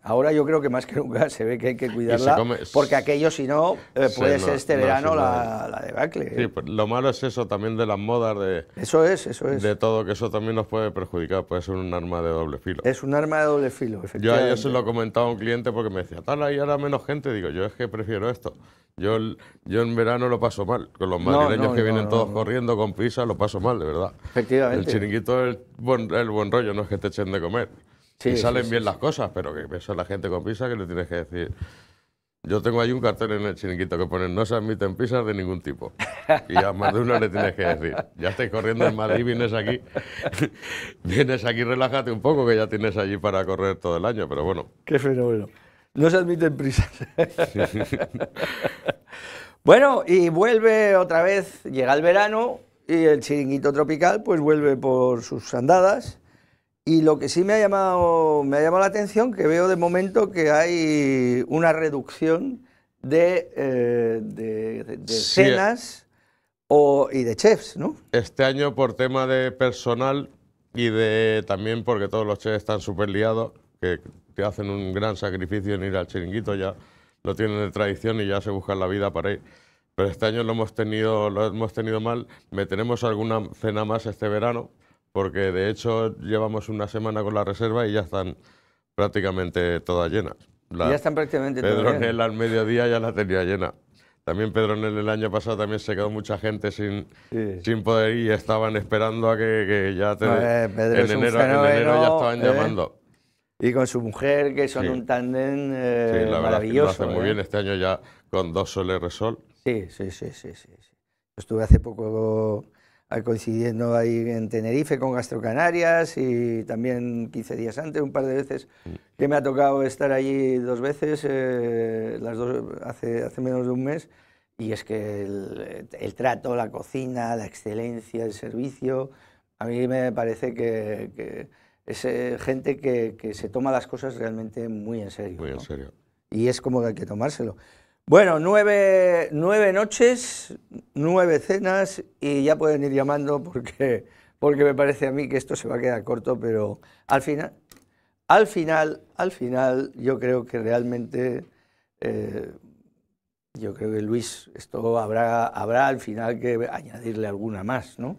ahora yo creo que más que nunca se ve que hay que cuidarla, porque aquello si no eh, puede ser este verano la, eh. la, debacle. Sí, pues lo malo es eso también de las modas, de eso es, eso es, de todo que eso también nos puede perjudicar, puede ser un arma de doble filo. Es un arma de doble filo, efectivamente. Yo ayer se lo comentaba a un cliente porque me decía, tal, ahí ahora menos gente, digo, yo es que prefiero esto. Yo, yo en verano lo paso mal. Con los madrileños que vienen todos corriendo con pizza, lo paso mal, de verdad. Efectivamente. El chiringuito es el buen, rollo, no es que te echen de comer. y salen bien las cosas, pero que eso la gente con pizza que le tienes que decir. Yo tengo ahí un cartel en el chiringuito que pone no se admiten pisas de ningún tipo. Y a más de uno le tienes que decir, ya estáis corriendo en Madrid, vienes aquí, vienes aquí, relájate un poco que ya tienes allí para correr todo el año, pero bueno. Qué fenómeno. No se admiten prisas. bueno, y vuelve otra vez, llega el verano y el chiringuito tropical pues vuelve por sus andadas. Y lo que sí me ha llamado, me ha llamado la atención, que veo de momento que hay una reducción de, eh, de, cenas o, y de chefs, Este año por tema de personal y de también porque todos los chefs están súper liados, que te hacen un gran sacrificio en ir al chiringuito, ya lo tienen de tradición y ya se buscan la vida para ir. Pero este año lo hemos tenido, lo hemos tenido mal. tenemos alguna cena más este verano, porque de hecho llevamos una semana con la reserva y ya están prácticamente todas llenas. ya están prácticamente Pedronel al mediodía ya la tenía llena. También Pedro Nel el año pasado también se quedó mucha gente sin, sin poder ir y estaban esperando a que, ya en, enero, ya estaban ¿eh? llamando y con su mujer, que son un tándem sí, la eh, maravilloso. Es lo hace muy bien este año ya con dos soles Resol. Sí, sí, sí, sí, Estuve hace poco coincidiendo ahí en Tenerife con Gastro Canarias y también 15 días antes, un par de veces, mm. que me ha tocado estar allí dos veces, eh, las dos hace, hace menos de un mes, y es que el, trato, la cocina, la excelencia, el servicio, a mí me parece que, que es eh, gente que, se toma las cosas realmente muy en serio. Muy en serio. Y es como que hay que tomárselo. Bueno, nueve, noches, nueve cenas y ya pueden ir llamando porque, porque me parece a mí que esto se va a quedar corto, pero al final, al final, al final, yo creo que realmente, eh, yo creo que Luis, esto habrá, habrá al final que añadirle alguna más, ¿no?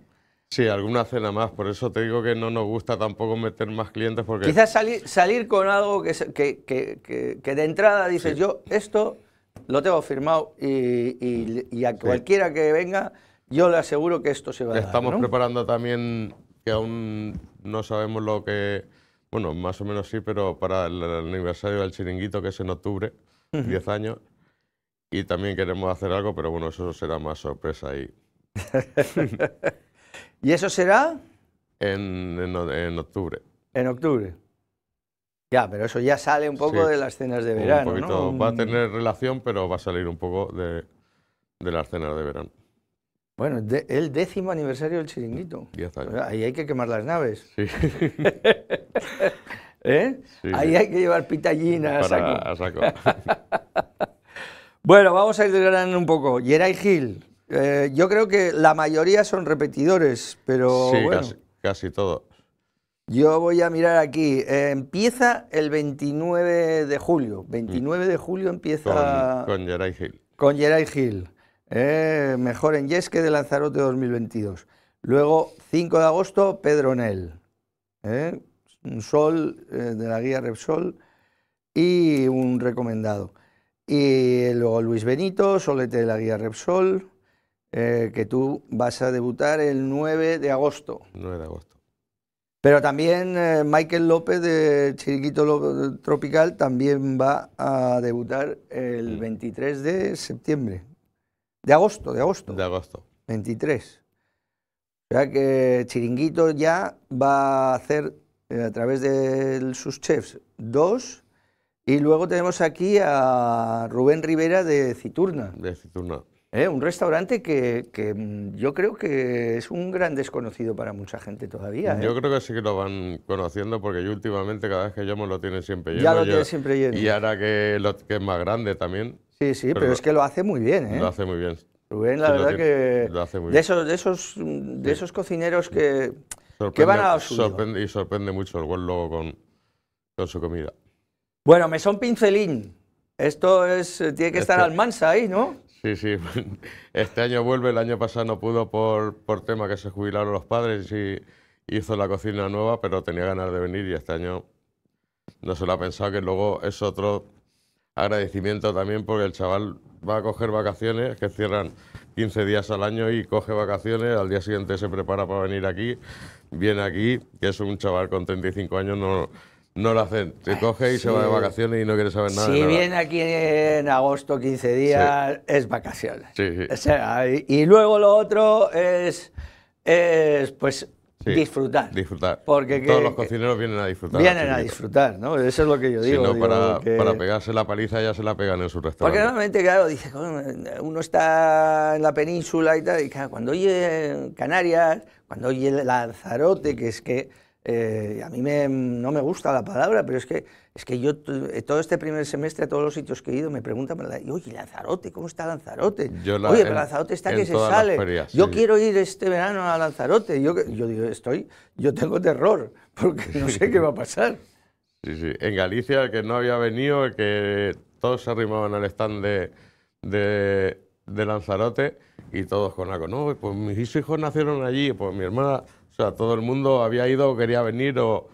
Sí, alguna cena más, por eso te digo que no nos gusta tampoco meter más clientes porque... Quizás salir, salir con algo que, que, que, de entrada dices, yo esto lo tengo firmado y, y, a cualquiera que venga, yo le aseguro que esto se va a Estamos Estamos preparando también, que aún no sabemos lo que... Bueno, más o menos sí, pero para el, el aniversario del chiringuito, que es en octubre, 10 años, y también queremos hacer algo, pero bueno, eso será más sorpresa y... ¿Y eso será? En, octubre. En octubre. Ya, pero eso ya sale un poco de las cenas de verano. Un poquito, va a tener relación, pero va a salir un poco de, de las cenas de verano. Bueno, el décimo aniversario del chiringuito. Diez años. ahí hay que quemar las naves. Sí. ¿Eh? ahí hay que llevar pitallinas a saco. bueno, vamos a ir de un poco. Yeray Gil, eh, yo creo que la mayoría son repetidores, pero bueno. casi, todos. Yo voy a mirar aquí. Eh, empieza el 29 de julio. 29 de julio empieza. Con, con Hill. Con Geray Hill. Eh, mejor en que de Lanzarote 2022. Luego, 5 de agosto, Pedro Nel. un sol de la guía Repsol y un recomendado. Y luego Luis Benito, solete de la guía Repsol. Eh, que tú vas a debutar el 9 de agosto. 9 de agosto. Pero también eh, Michael López de Chiringuito eh, Tropical también va a debutar el 23 mm. de septiembre. De agosto, de agosto. De agosto. 23. O sea que Chiringuito ya va a hacer a través de sus chefs dos. Y luego tenemos aquí a Rubén Rivera de Citurna. De Citurna. ¿Eh? un restaurante que, mm, yo creo que es un gran desconocido para mucha gente todavía. ¿eh? Yo creo que sí que lo van conociendo porque yo últimamente cada vez que llamo lo tiene siempre lleno. Ya lo tiene siempre lleno. Y ahora que, lo, es más grande también. Sí, sí, pero, es que lo hace muy bien. ¿eh? Lo hace muy bien. Rubén, la verdad que de esos, de esos, mm, cocineros que, van a sorprende, Y sorprende mucho el buen con, su comida. Bueno, me son Pincelín. Esto es, tiene que este estar al mansa ahí, ¿no? Sí, sí. Este año vuelve, el año pasado no pudo por, por tema que se jubilaron los padres y hizo la cocina nueva, pero tenía ganas de venir y este año no se lo ha pensado, que luego es otro agradecimiento también porque el chaval va a coger vacaciones, que cierran 15 días al año y coge vacaciones, al día siguiente se prepara para venir aquí, viene aquí, que es un chaval con 35 años, no no lo hacen. Te coge y se va de vacaciones y no quiere saber nada. Si viene aquí en agosto 15 días, es vacaciones. Sí, o y, luego lo otro es, es pues disfrutar. Disfrutar. Porque Todos los cocineros vienen a disfrutar. Vienen a disfrutar, ¿no? Eso es lo que yo digo. Si no, para, pegarse la paliza ya se la pegan en su restaurante. Porque normalmente, claro, uno está en la península y tal, y claro, cuando oye Canarias, cuando oye Lanzarote, que es que eh, a mí no me gusta la palabra, pero es que, es que yo eh, todo este primer semestre a todos los sitios que he ido me preguntan, y, oye, Lanzarote, ¿cómo está Lanzarote? oye, Lanzarote está que se sale. Yo quiero ir este verano a Lanzarote. Yo, yo digo, estoy, yo tengo terror, porque no sé qué va a pasar. Sí, sí. En Galicia, que no había venido, que todos se arrimaban al stand de, de, de Lanzarote y todos con algo. No, pues mis hijos nacieron allí, pues mi hermana o sea, todo el mundo había ido o quería venir o...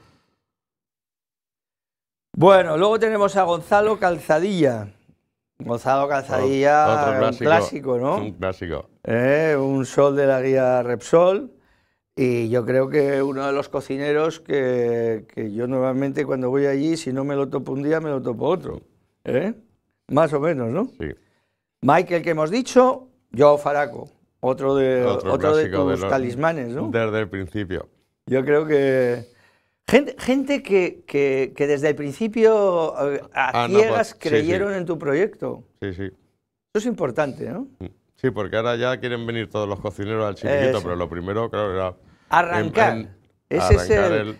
Bueno, luego tenemos a Gonzalo Calzadilla. Gonzalo Calzadilla, clásico, ¿no? Un clásico. Eh, un sol de la guía Repsol. Y yo creo que uno de los cocineros que, yo normalmente cuando voy allí, si no me lo topo un día, me lo topo otro. ¿Eh? Más o menos, ¿no? Sí. Michael, que hemos dicho, yo Faraco. Otro de, otro, los, talismanes, ¿no? Desde el principio. Yo creo que... Gente, gente que, desde el principio eh, a ah, pues, ciegas creyeron en tu proyecto. Sí, sí. Eso es importante, ¿no? Mm. Sí, porque ahora ya quieren venir todos los cocineros al chiquito, pero lo primero, claro, era... Arrancar.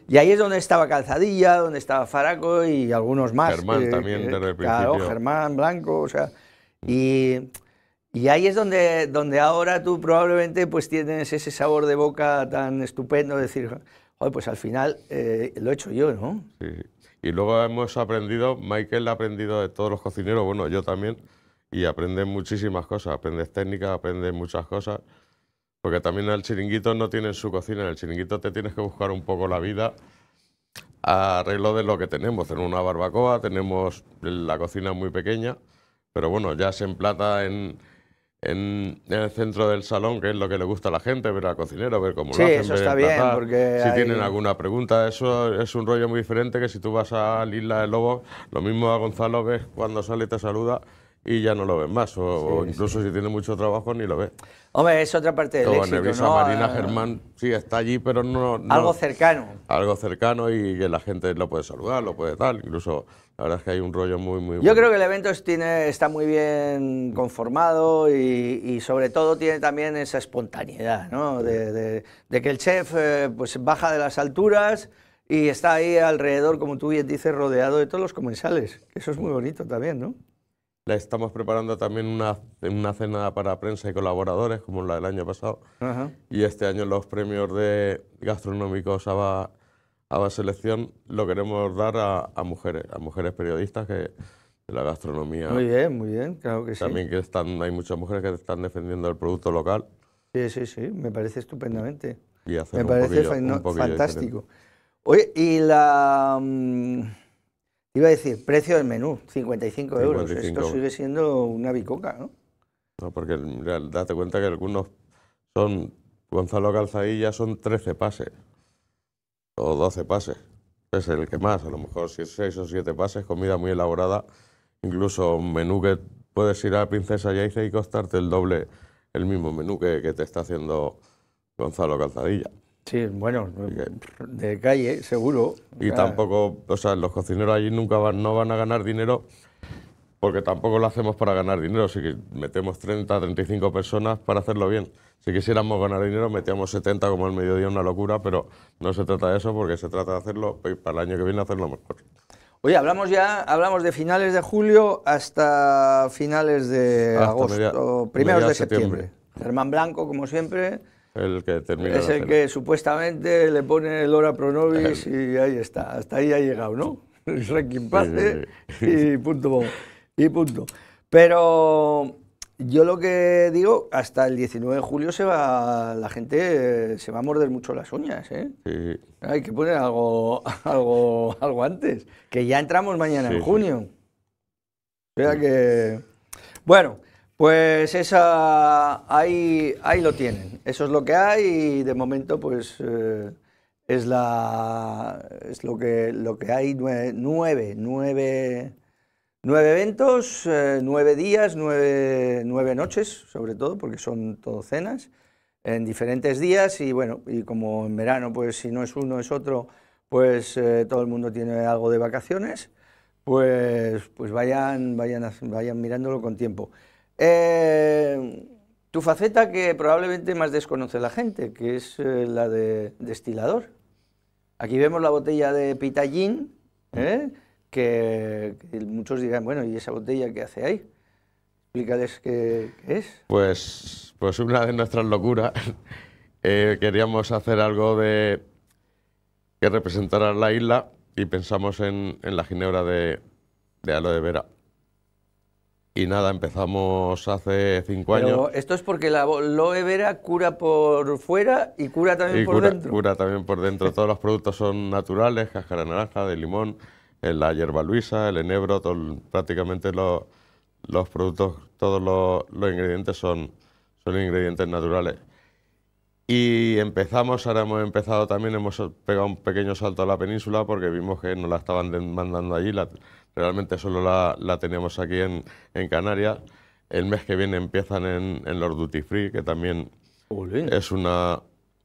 Y ahí es donde estaba Calzadilla, donde estaba Faraco y algunos más. Germán eh, también desde el principio. Claro, Germán, Blanco, o sea... Y y ahí es donde, donde ahora tú probablemente pues tienes ese sabor de boca tan estupendo decir, pues al final eh, lo he hecho yo, ¿no? Sí. Y luego hemos aprendido, Michael ha aprendido de todos los cocineros, bueno, yo también, y aprendes muchísimas cosas, aprendes técnicas, aprendes muchas cosas, porque también el chiringuito no tiene su cocina, en el chiringuito te tienes que buscar un poco la vida a arreglo de lo que tenemos. Tenemos una barbacoa, tenemos la cocina muy pequeña, pero bueno, ya se emplata en, en, el centro del salón, que es lo que le gusta a la gente, ver al cocinero, ver cómo lo hacen. Eso está bien, si tienen alguna pregunta, eso es un rollo muy diferente que si tú vas a Isla de Lobos, lo mismo a Gonzalo ves cuando sale y te saluda, y ya no lo ven más. O, incluso si tiene mucho trabajo ni lo ve Hombre, es otra parte del Como éxito, ¿no? Marina Germán sí está allí, pero no, Algo cercano. Algo cercano y que la gente lo puede saludar, lo puede tal. Incluso la verdad es que hay un rollo muy, muy... Yo creo que el evento tiene, está muy bien conformado y, sobre todo tiene también esa espontaneidad, ¿no? De, que el chef eh, pues baja de las alturas y está ahí alrededor, como tú bien dices, rodeado de todos los comensales. Eso es muy bonito también, ¿no? estamos preparando también una, una cena para prensa y colaboradores, como la del año pasado. Y este año los premios de gastronómicos a ABA Selección lo queremos dar a, mujeres, a mujeres periodistas que, de la gastronomía. Muy bien, muy bien, claro que sí. También que están, hay muchas mujeres que están defendiendo el producto local. Sí, sí, sí, me parece estupendamente. Y me parece fantástico. Oye, y la... Mm, Iba a decir, precio del menú, 55, euros. Esto sigue siendo una bicoca, ¿no? No, porque date cuenta que algunos son, Gonzalo Calzadilla son 13 pases, o 12 pases. Es el que más, a lo mejor 6 o 7 pases, comida muy elaborada, incluso un menú que puedes ir a Princesa Yaiza y costarte el doble el mismo menú que te está haciendo Gonzalo Calzadilla. Sí, bueno, de calle, seguro. Y tampoco, o sea, los cocineros allí nunca van, no van a ganar dinero porque tampoco lo hacemos para ganar dinero, así que metemos 30, 35 personas para hacerlo bien. Si quisiéramos ganar dinero, metíamos 70 como al mediodía, una locura, pero no se trata de eso porque se trata de hacerlo pues, para el año que viene hacerlo mejor. Oye, hablamos ya, hablamos de finales de julio hasta finales de agosto, primeros de septiembre. septiembre. Germán Blanco, como siempre, es el que supuestamente le pone el hora pro y ahí está. Hasta ahí ha llegado, ¿no? El ranking pase y punto. Y punto. Pero yo lo que digo, hasta el 19 de julio se va la gente eh, se va a morder mucho las uñas, ¿eh? Hay que poner algo, algo, algo antes, que ya entramos mañana en junio. O sea que bueno, pues esa, ahí, ahí lo tienen. Eso es lo que hay y de momento pues eh, es, la, es lo, que, lo que hay, nueve, nueve, nueve, eventos, eh, nueve días, nueve, nueve, noches sobre todo, porque son todo cenas, en diferentes días y bueno, y como en verano pues si no es uno es otro, pues eh, todo el mundo tiene algo de vacaciones, pues, pues vayan, vayan, vayan mirándolo con tiempo. Eh, tu faceta que probablemente más desconoce la gente, que es eh, la de destilador. Aquí vemos la botella de pitallín, eh, que, muchos dirán, bueno, ¿y esa botella qué hace ahí? Explícales qué, es. Pues, pues una de nuestras locuras. queríamos hacer algo de que representara la isla y pensamos en, en la ginebra de, de aloe vera. Y nada, empezamos hace cinco años. Esto es porque la loe vera cura por fuera y cura también por dentro. Cura también por dentro. Todos los productos son naturales, cáscara naranja, de limón, eh, la hierba luisa, el enebro, prácticamente los, los productos, todos los, ingredientes son, son ingredientes naturales. Y empezamos, ahora hemos empezado también, hemos pegado un pequeño salto a la península porque vimos que nos la estaban mandando allí, la, realmente solo la, tenemos aquí en, Canarias. El mes que viene empiezan en, los Duty Free, que también es una,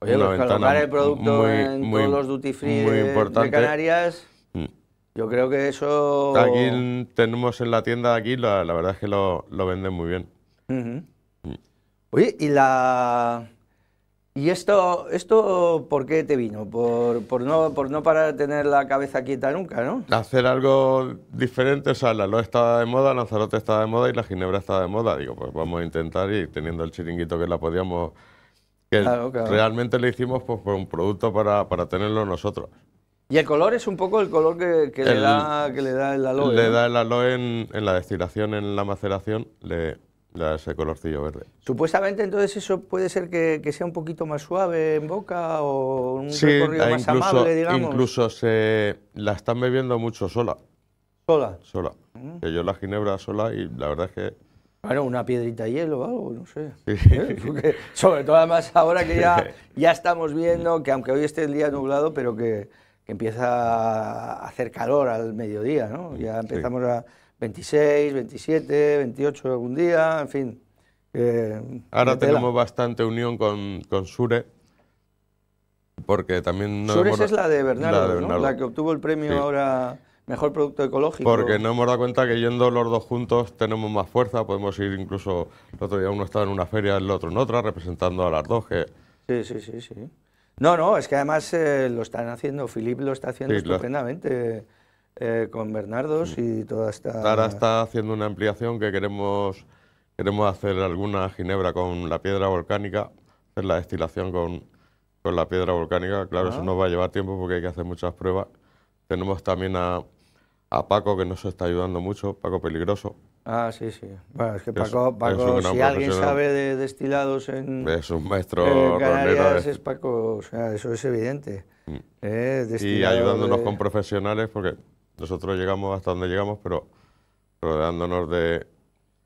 Oye, pues una ventana el producto en todos los Duty Free Canarias... Mm. Yo creo que eso... Aquí tenemos en la tienda aquí, la, verdad es que lo, venden muy bien. Mm. Oye, y la... ¿Y esto, esto por qué te vino? Por, por, no, por no para tener la cabeza quieta nunca, ¿no? Hacer algo diferente, o sea, la aloe estaba de moda, Lanzarote estaba de moda y la Ginebra estaba de moda. Digo, pues vamos a intentar y teniendo el chiringuito que la podíamos... Que realmente le hicimos pues, por pues, un producto para, para tenerlo nosotros. Y el color es un poco el color que, le, da, que le da el aloe. Le da el aloe en, en, la destilación, en la maceración, le, ese colorcillo verde. Supuestamente entonces eso puede ser que, sea un poquito más suave en boca o un recorrido e más amable, digamos. Incluso se la están bebiendo mucho sola. ¿Sola? Sola. sola mm. Que yo la ginebra sola y la verdad es que... Bueno, una piedrita de hielo o algo, no sé. Sí. ¿Eh? sobre todo además ahora que ya, ya estamos viendo que aunque hoy esté el día nublado, pero que, que empieza a hacer calor al mediodía, ¿no? Ya empezamos a 26, 27, 28 algún día, en fin. Eh, ahora tenemos bastante unión con, con Sure, porque también... Sure es la de, Bernardo, la ¿no? la que obtuvo el premio ahora Mejor Producto Ecológico. Porque no hemos dado cuenta que yendo los dos juntos tenemos más fuerza, podemos ir incluso, el otro día uno estaba en una feria, el otro en otra, representando a las dos. Que... Sí, sí, sí, sí. No, no, es que además eh, lo están haciendo, Filip lo está haciendo estupendamente. Eh, con Bernardos y toda esta... Ahora está haciendo una ampliación que queremos, queremos hacer alguna ginebra con la piedra volcánica, hacer la destilación con, la piedra volcánica. Claro, eso ah. nos va a llevar tiempo porque hay que hacer muchas pruebas. Tenemos también a, a Paco que nos está ayudando mucho, Paco Peligroso. Ah, sí, sí. Bueno, es que Paco, si alguien sabe de destilados en. Es un maestro eh. es Paco, o sea, eso es evidente. Mm. Eh, y ayudándonos con profesionales, porque nosotros llegamos hasta donde llegamos, pero rodeándonos de...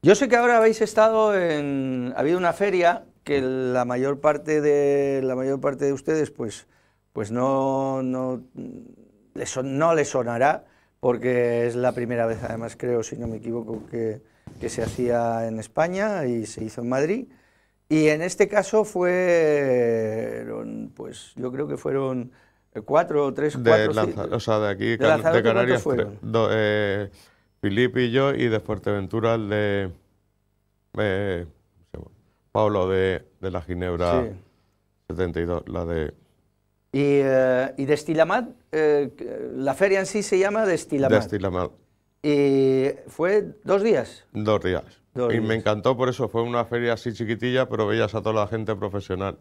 Yo sé que ahora habéis estado en... Ha habido una feria que la mayor parte de, la mayor parte de ustedes pues, pues no, no, les, sonará, porque es la primera vez, además creo, si no me equivoco, que, que se hacía en España y se hizo en Madrid. Y en este caso fueron, pues yo creo que fueron Cuatro, tres, o sea, de aquí, de, Canarias, eh, Filipe y yo, y de Fuerteventura el de. Eh, Pablo de, de, la Ginebra 72, la de. Y, de eh, y la feria en sí se llama De Estilamad. Y fue dos días. Dos días. y me encantó por eso, fue una feria así chiquitilla, pero veías a toda la gente profesional.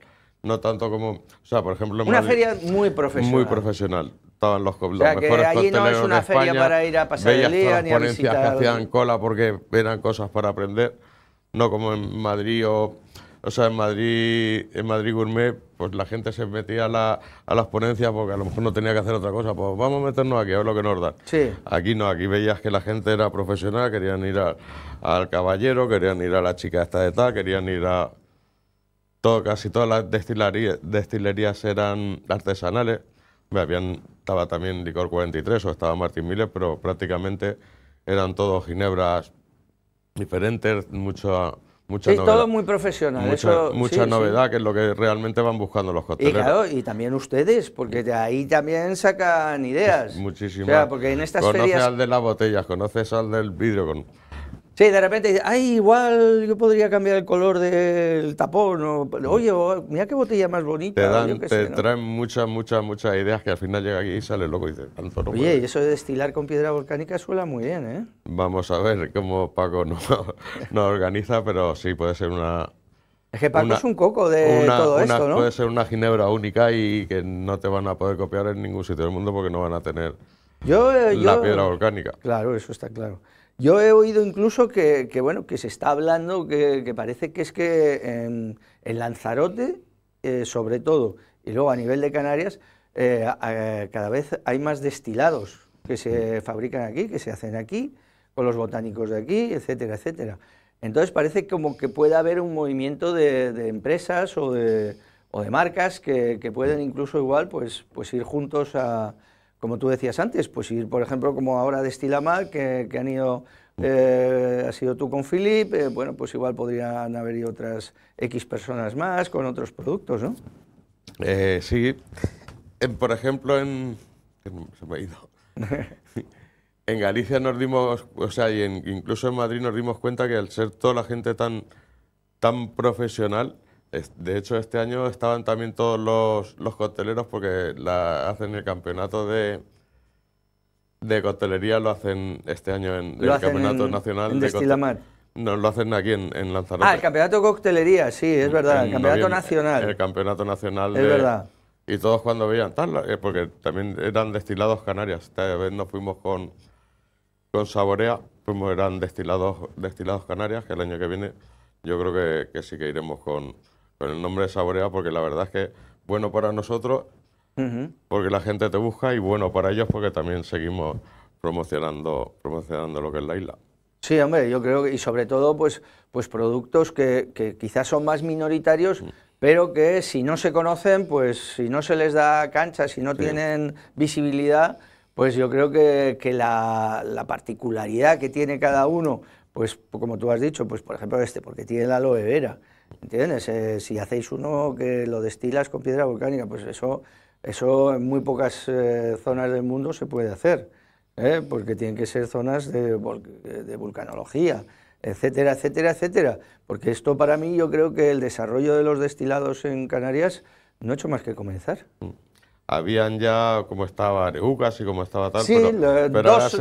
No tanto como. O sea, por ejemplo. una feria muy profesional. Muy profesional. Estaban los, los o sea, allí no es una feria para ir a pasar el día ni a visitar. que hacían cola porque eran cosas para aprender. No como en Madrid o. O sea, en Madrid, en Madrid Gourmet, pues la gente se metía a, las ponencias porque a lo mejor no tenía que hacer otra cosa. Pues vamos a meternos aquí, a ver lo que nos dan. Sí. Aquí no, aquí veías que la gente era profesional, querían ir al caballero, querían ir a la chica esta de tal, querían ir a casi todas las destilerías, eran artesanales. Habían, estaba también Licor 43 o estaba Martín Miller, pero prácticamente eran todos ginebras diferentes, mucha, novedad. sí, todo muy profesional. Mucha, novedad, que es lo que realmente van buscando los cocteleros. Y claro, y también ustedes, porque de ahí también sacan ideas. Muchísimas. porque en estas conoces al de las botellas, conoces al del vidrio, con Sí, de repente ay, igual yo podría cambiar el color del tapón. Mm. Oye, mira qué botella más bonita. Te, traen muchas, muchas, muchas ideas que al final llega aquí y sale loco y dice, tanto no Oye, y eso de destilar con piedra volcánica suena muy bien, ¿eh? Vamos a ver cómo Paco no, organiza, pero sí puede ser una. Es que Paco es un coco de todo esto, ¿no? Puede ser una ginebra única y que no te van a poder copiar en ningún sitio del mundo porque no van a tener eh, la piedra volcánica. Claro, eso está claro. Yo he oído incluso que, bueno, que se está hablando, que, parece que es que em, en, Lanzarote, eh, sobre todo, y luego a nivel de Canarias, eh, eh, cada vez hay más destilados que se fabrican aquí, que se hacen aquí, con los botánicos de aquí, etcétera, etcétera. Entonces parece como que puede haber un movimiento de, empresas o de, marcas que, que, pueden incluso igual pues, pues ir juntos a, como tú decías antes, pues ir, por ejemplo, como ahora de Estilamar, que, han ido, eh, has tú con Filip, eh, bueno, pues igual podrían haber ido otras X personas más con otros productos, ¿no? Eh, sí. por ejemplo, en... Se me ha ido. en Galicia nos dimos, o sea, y en, incluso en Madrid nos dimos cuenta que al ser toda la gente tan, tan profesional, de hecho, este año estaban también todos los, los cocteleros porque hacen el campeonato de, de coctelería, lo hacen este año en el campeonato nacional. En de Destilamar. No, lo hacen aquí en, Lanzarote. Ah, el campeonato de coctelería, sí, es verdad, el campeonato nacional. El campeonato nacional. Es verdad. Y todos cuando veían, eh, porque también eran destilados canarias. Esta vez nos fuimos con, con Saborea, fuimos, eran destilados, destilados canarias, que el año que viene yo creo que, que sí que iremos con, pero el nombre es Saborea porque la verdad es que bueno para nosotros porque la gente te busca y bueno para ellos porque también seguimos promocionando, promocionando lo que es la isla. Sí, hombre, yo creo que, y sobre todo, pues, pues productos que, que quizás son más minoritarios, mm. pero que si no se conocen, pues si no se les da cancha, si no tienen visibilidad, pues yo creo que, que la, la, particularidad que tiene cada uno, pues como tú has dicho, pues por ejemplo este, porque tiene la aloe vera. ¿Entiendes? Eh, si hacéis uno que lo destilas con piedra volcánica, pues eso, eso en muy pocas eh, zonas del mundo se puede hacer, ¿eh? porque tienen que ser zonas de, vulcanología, etcétera, etcétera, etcétera. Porque esto para mí yo creo que el desarrollo de los destilados en Canarias no ha hecho más que comenzar. Mm. habían ya como estaba Areuca, y como estaba tal. pero,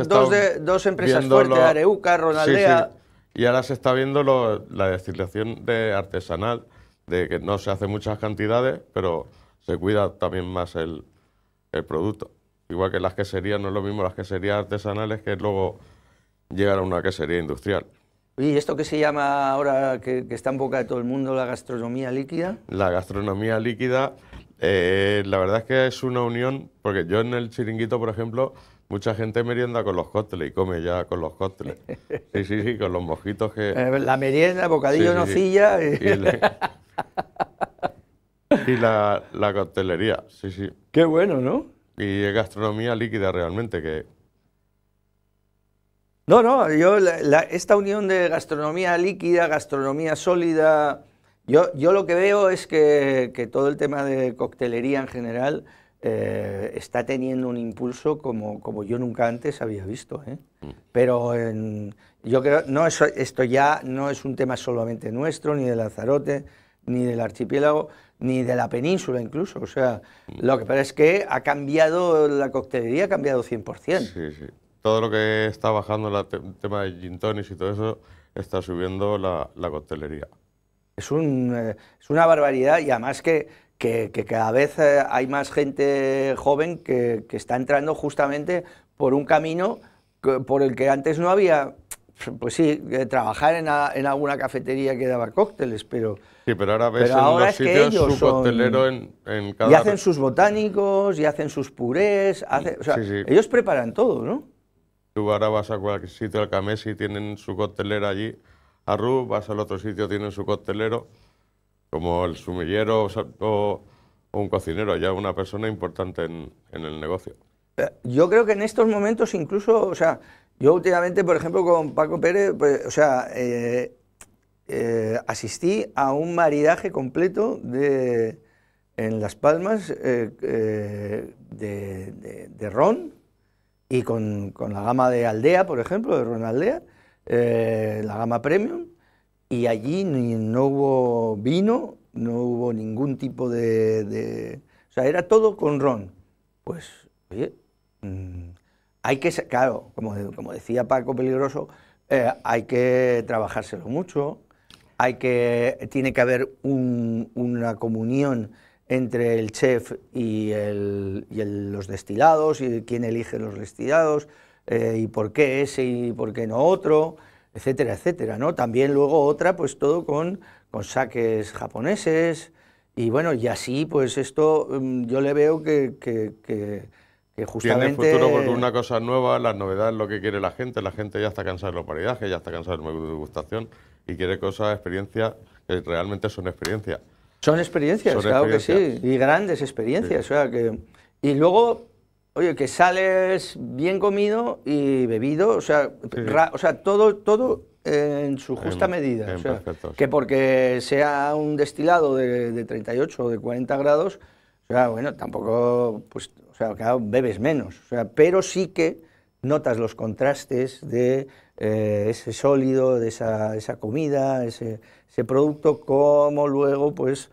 dos, de, empresas fuertes, Areuca, Ronaldea. Y ahora se está viendo la destilación de artesanal, de que no se hace muchas cantidades, pero se cuida también más el, producto. Igual que las queserías, no es lo mismo las queserías artesanales que luego llegar a una quesería industrial. ¿Y esto que se llama ahora, que, está en boca de todo el mundo, la gastronomía líquida? La gastronomía líquida, eh, la verdad es que es una unión, porque yo en el chiringuito, por ejemplo, Mucha gente merienda con los cócteles y come ya con los cócteles. Sí, sí, sí, con los mojitos que... La merienda, bocadillo nocilla... Y, y, la, la coctelería, sí, sí. Qué bueno, ¿no? Y gastronomía líquida realmente, que... No, no, yo esta unión de gastronomía líquida, gastronomía sólida, yo, yo lo que veo es que, que todo el tema de coctelería en general eh, está teniendo un impulso como, como yo nunca antes había visto. ¿eh? Mm. Pero yo creo, no, eso, esto ya no es un tema solamente nuestro, ni de Lanzarote, ni del archipiélago, ni de la península incluso. O sea, mm. lo que pasa es que ha cambiado, la coctelería ha cambiado 100%. Sí, sí. Todo lo que está bajando el tema de gin tonics y todo eso, está subiendo la, coctelería. Es, un, eh, es una barbaridad y además que que, cada vez eh, hay más gente joven que, está entrando justamente por un camino por el que antes no había, pues sí, eh, trabajar en, alguna cafetería que daba cócteles, pero... Sí, pero ahora ves en los es sitios su coctelero en, cada... Y hacen sus botánicos, y hacen sus purés, o sea, ellos preparan todo, ¿no? Tú ahora vas a cualquier sitio al Camesi, y tienen su coctelera allí, a Rub vas al otro sitio, tienen su coctelero como el sumillero o, un cocinero, ya una persona importante en, el negocio. Eh, yo creo que en estos momentos incluso, o sea, yo últimamente, por ejemplo, con Paco Pérez, pues, o sea, eh, eh, asistí a un maridaje completo de, en Las Palmas de, ron y con, con, la gama de Aldea, por ejemplo, de ron Aldea, la gama premium, y allí no hubo vino, no hubo ningún tipo de, O sea, era todo con ron. Pues, oye, mm, hay que... Claro, como, como decía Paco Peligroso, eh, hay que trabajárselo mucho, hay que, tiene que haber una comunión entre el chef y, el, y los destilados, y quién elige los destilados, eh, y por qué ese y por qué no otro etcétera, etcétera. ¿no? También luego otra, pues todo con, con saques japoneses. Y bueno, y así, pues esto mm, yo le veo que, que, que, justamente... Tiene futuro porque una cosa nueva, novedad es lo que quiere la gente. La gente ya está cansada de los paridajes, ya está cansada de la degustación y quiere cosas, experiencias que realmente son experiencias. Son experiencias, claro que sí, y grandes experiencias. O sea que... Y luego Oye, que sales bien comido y bebido, o sea, o sea todo, todo en su justa medida. que porque sea un destilado de, 38 o de 40 grados, o sea, bueno, tampoco, pues, o sea, bebes menos, o sea, pero sí que notas los contrastes de eh, ese sólido, de esa, esa comida, ese, ese producto, como luego, pues,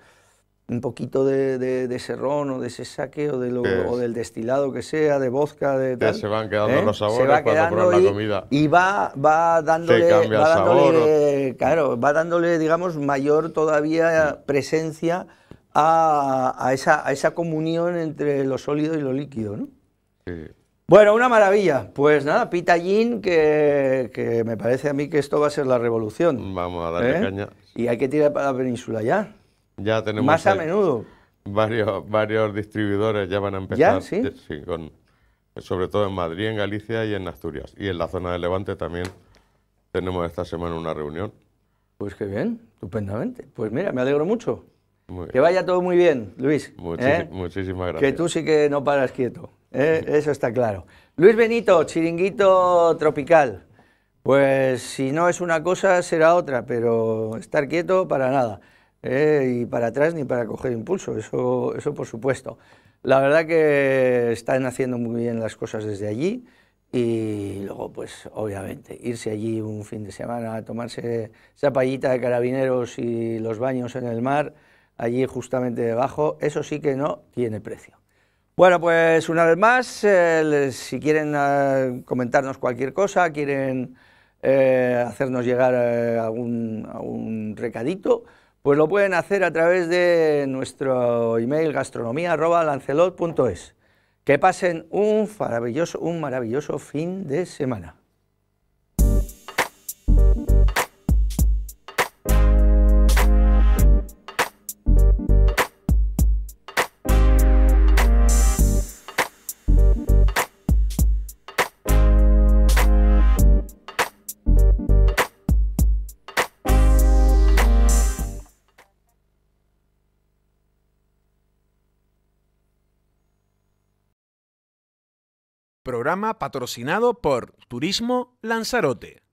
un poquito de, de, ese o de ese saque o, de del destilado que sea, de vodka, de se van quedando ¿eh? los sabores cuando la comida. Y va, va dándole, va dándole claro, va dándole, digamos, mayor todavía mm. presencia a, esa, a esa comunión entre lo sólido y lo líquido, ¿no? Bueno, una maravilla. Pues nada, Pita Gin, que, me parece a mí que esto va a ser la revolución. Vamos a darle ¿eh? caña. Y hay que tirar para la península ya más a menudo. Varios, varios distribuidores ya van a empezar. ¿Sí? sobre todo en Madrid, en Galicia y en Asturias. Y en la zona de Levante también tenemos esta semana una reunión. Pues qué bien, estupendamente. Pues mira, me alegro mucho. Que vaya todo muy bien, Luis. ¿eh? Muchísimas gracias. Que tú sí que no paras quieto. ¿eh? Eso está claro. Luis Benito, chiringuito tropical. Pues si no es una cosa, será otra, pero estar quieto para nada. Eh, y para atrás ni para coger impulso, eso, por supuesto. La verdad que están haciendo muy bien las cosas desde allí y luego, pues obviamente, irse allí un fin de semana a tomarse esa de carabineros y los baños en el mar, allí justamente debajo, eso sí que no tiene precio. Bueno, pues una vez más, eh, si quieren ah, comentarnos cualquier cosa, quieren eh, hacernos llegar algún recadito, pues lo pueden hacer a través de nuestro email lancelot.es Que pasen un maravilloso, un maravilloso fin de semana. programa patrocinado por Turismo Lanzarote.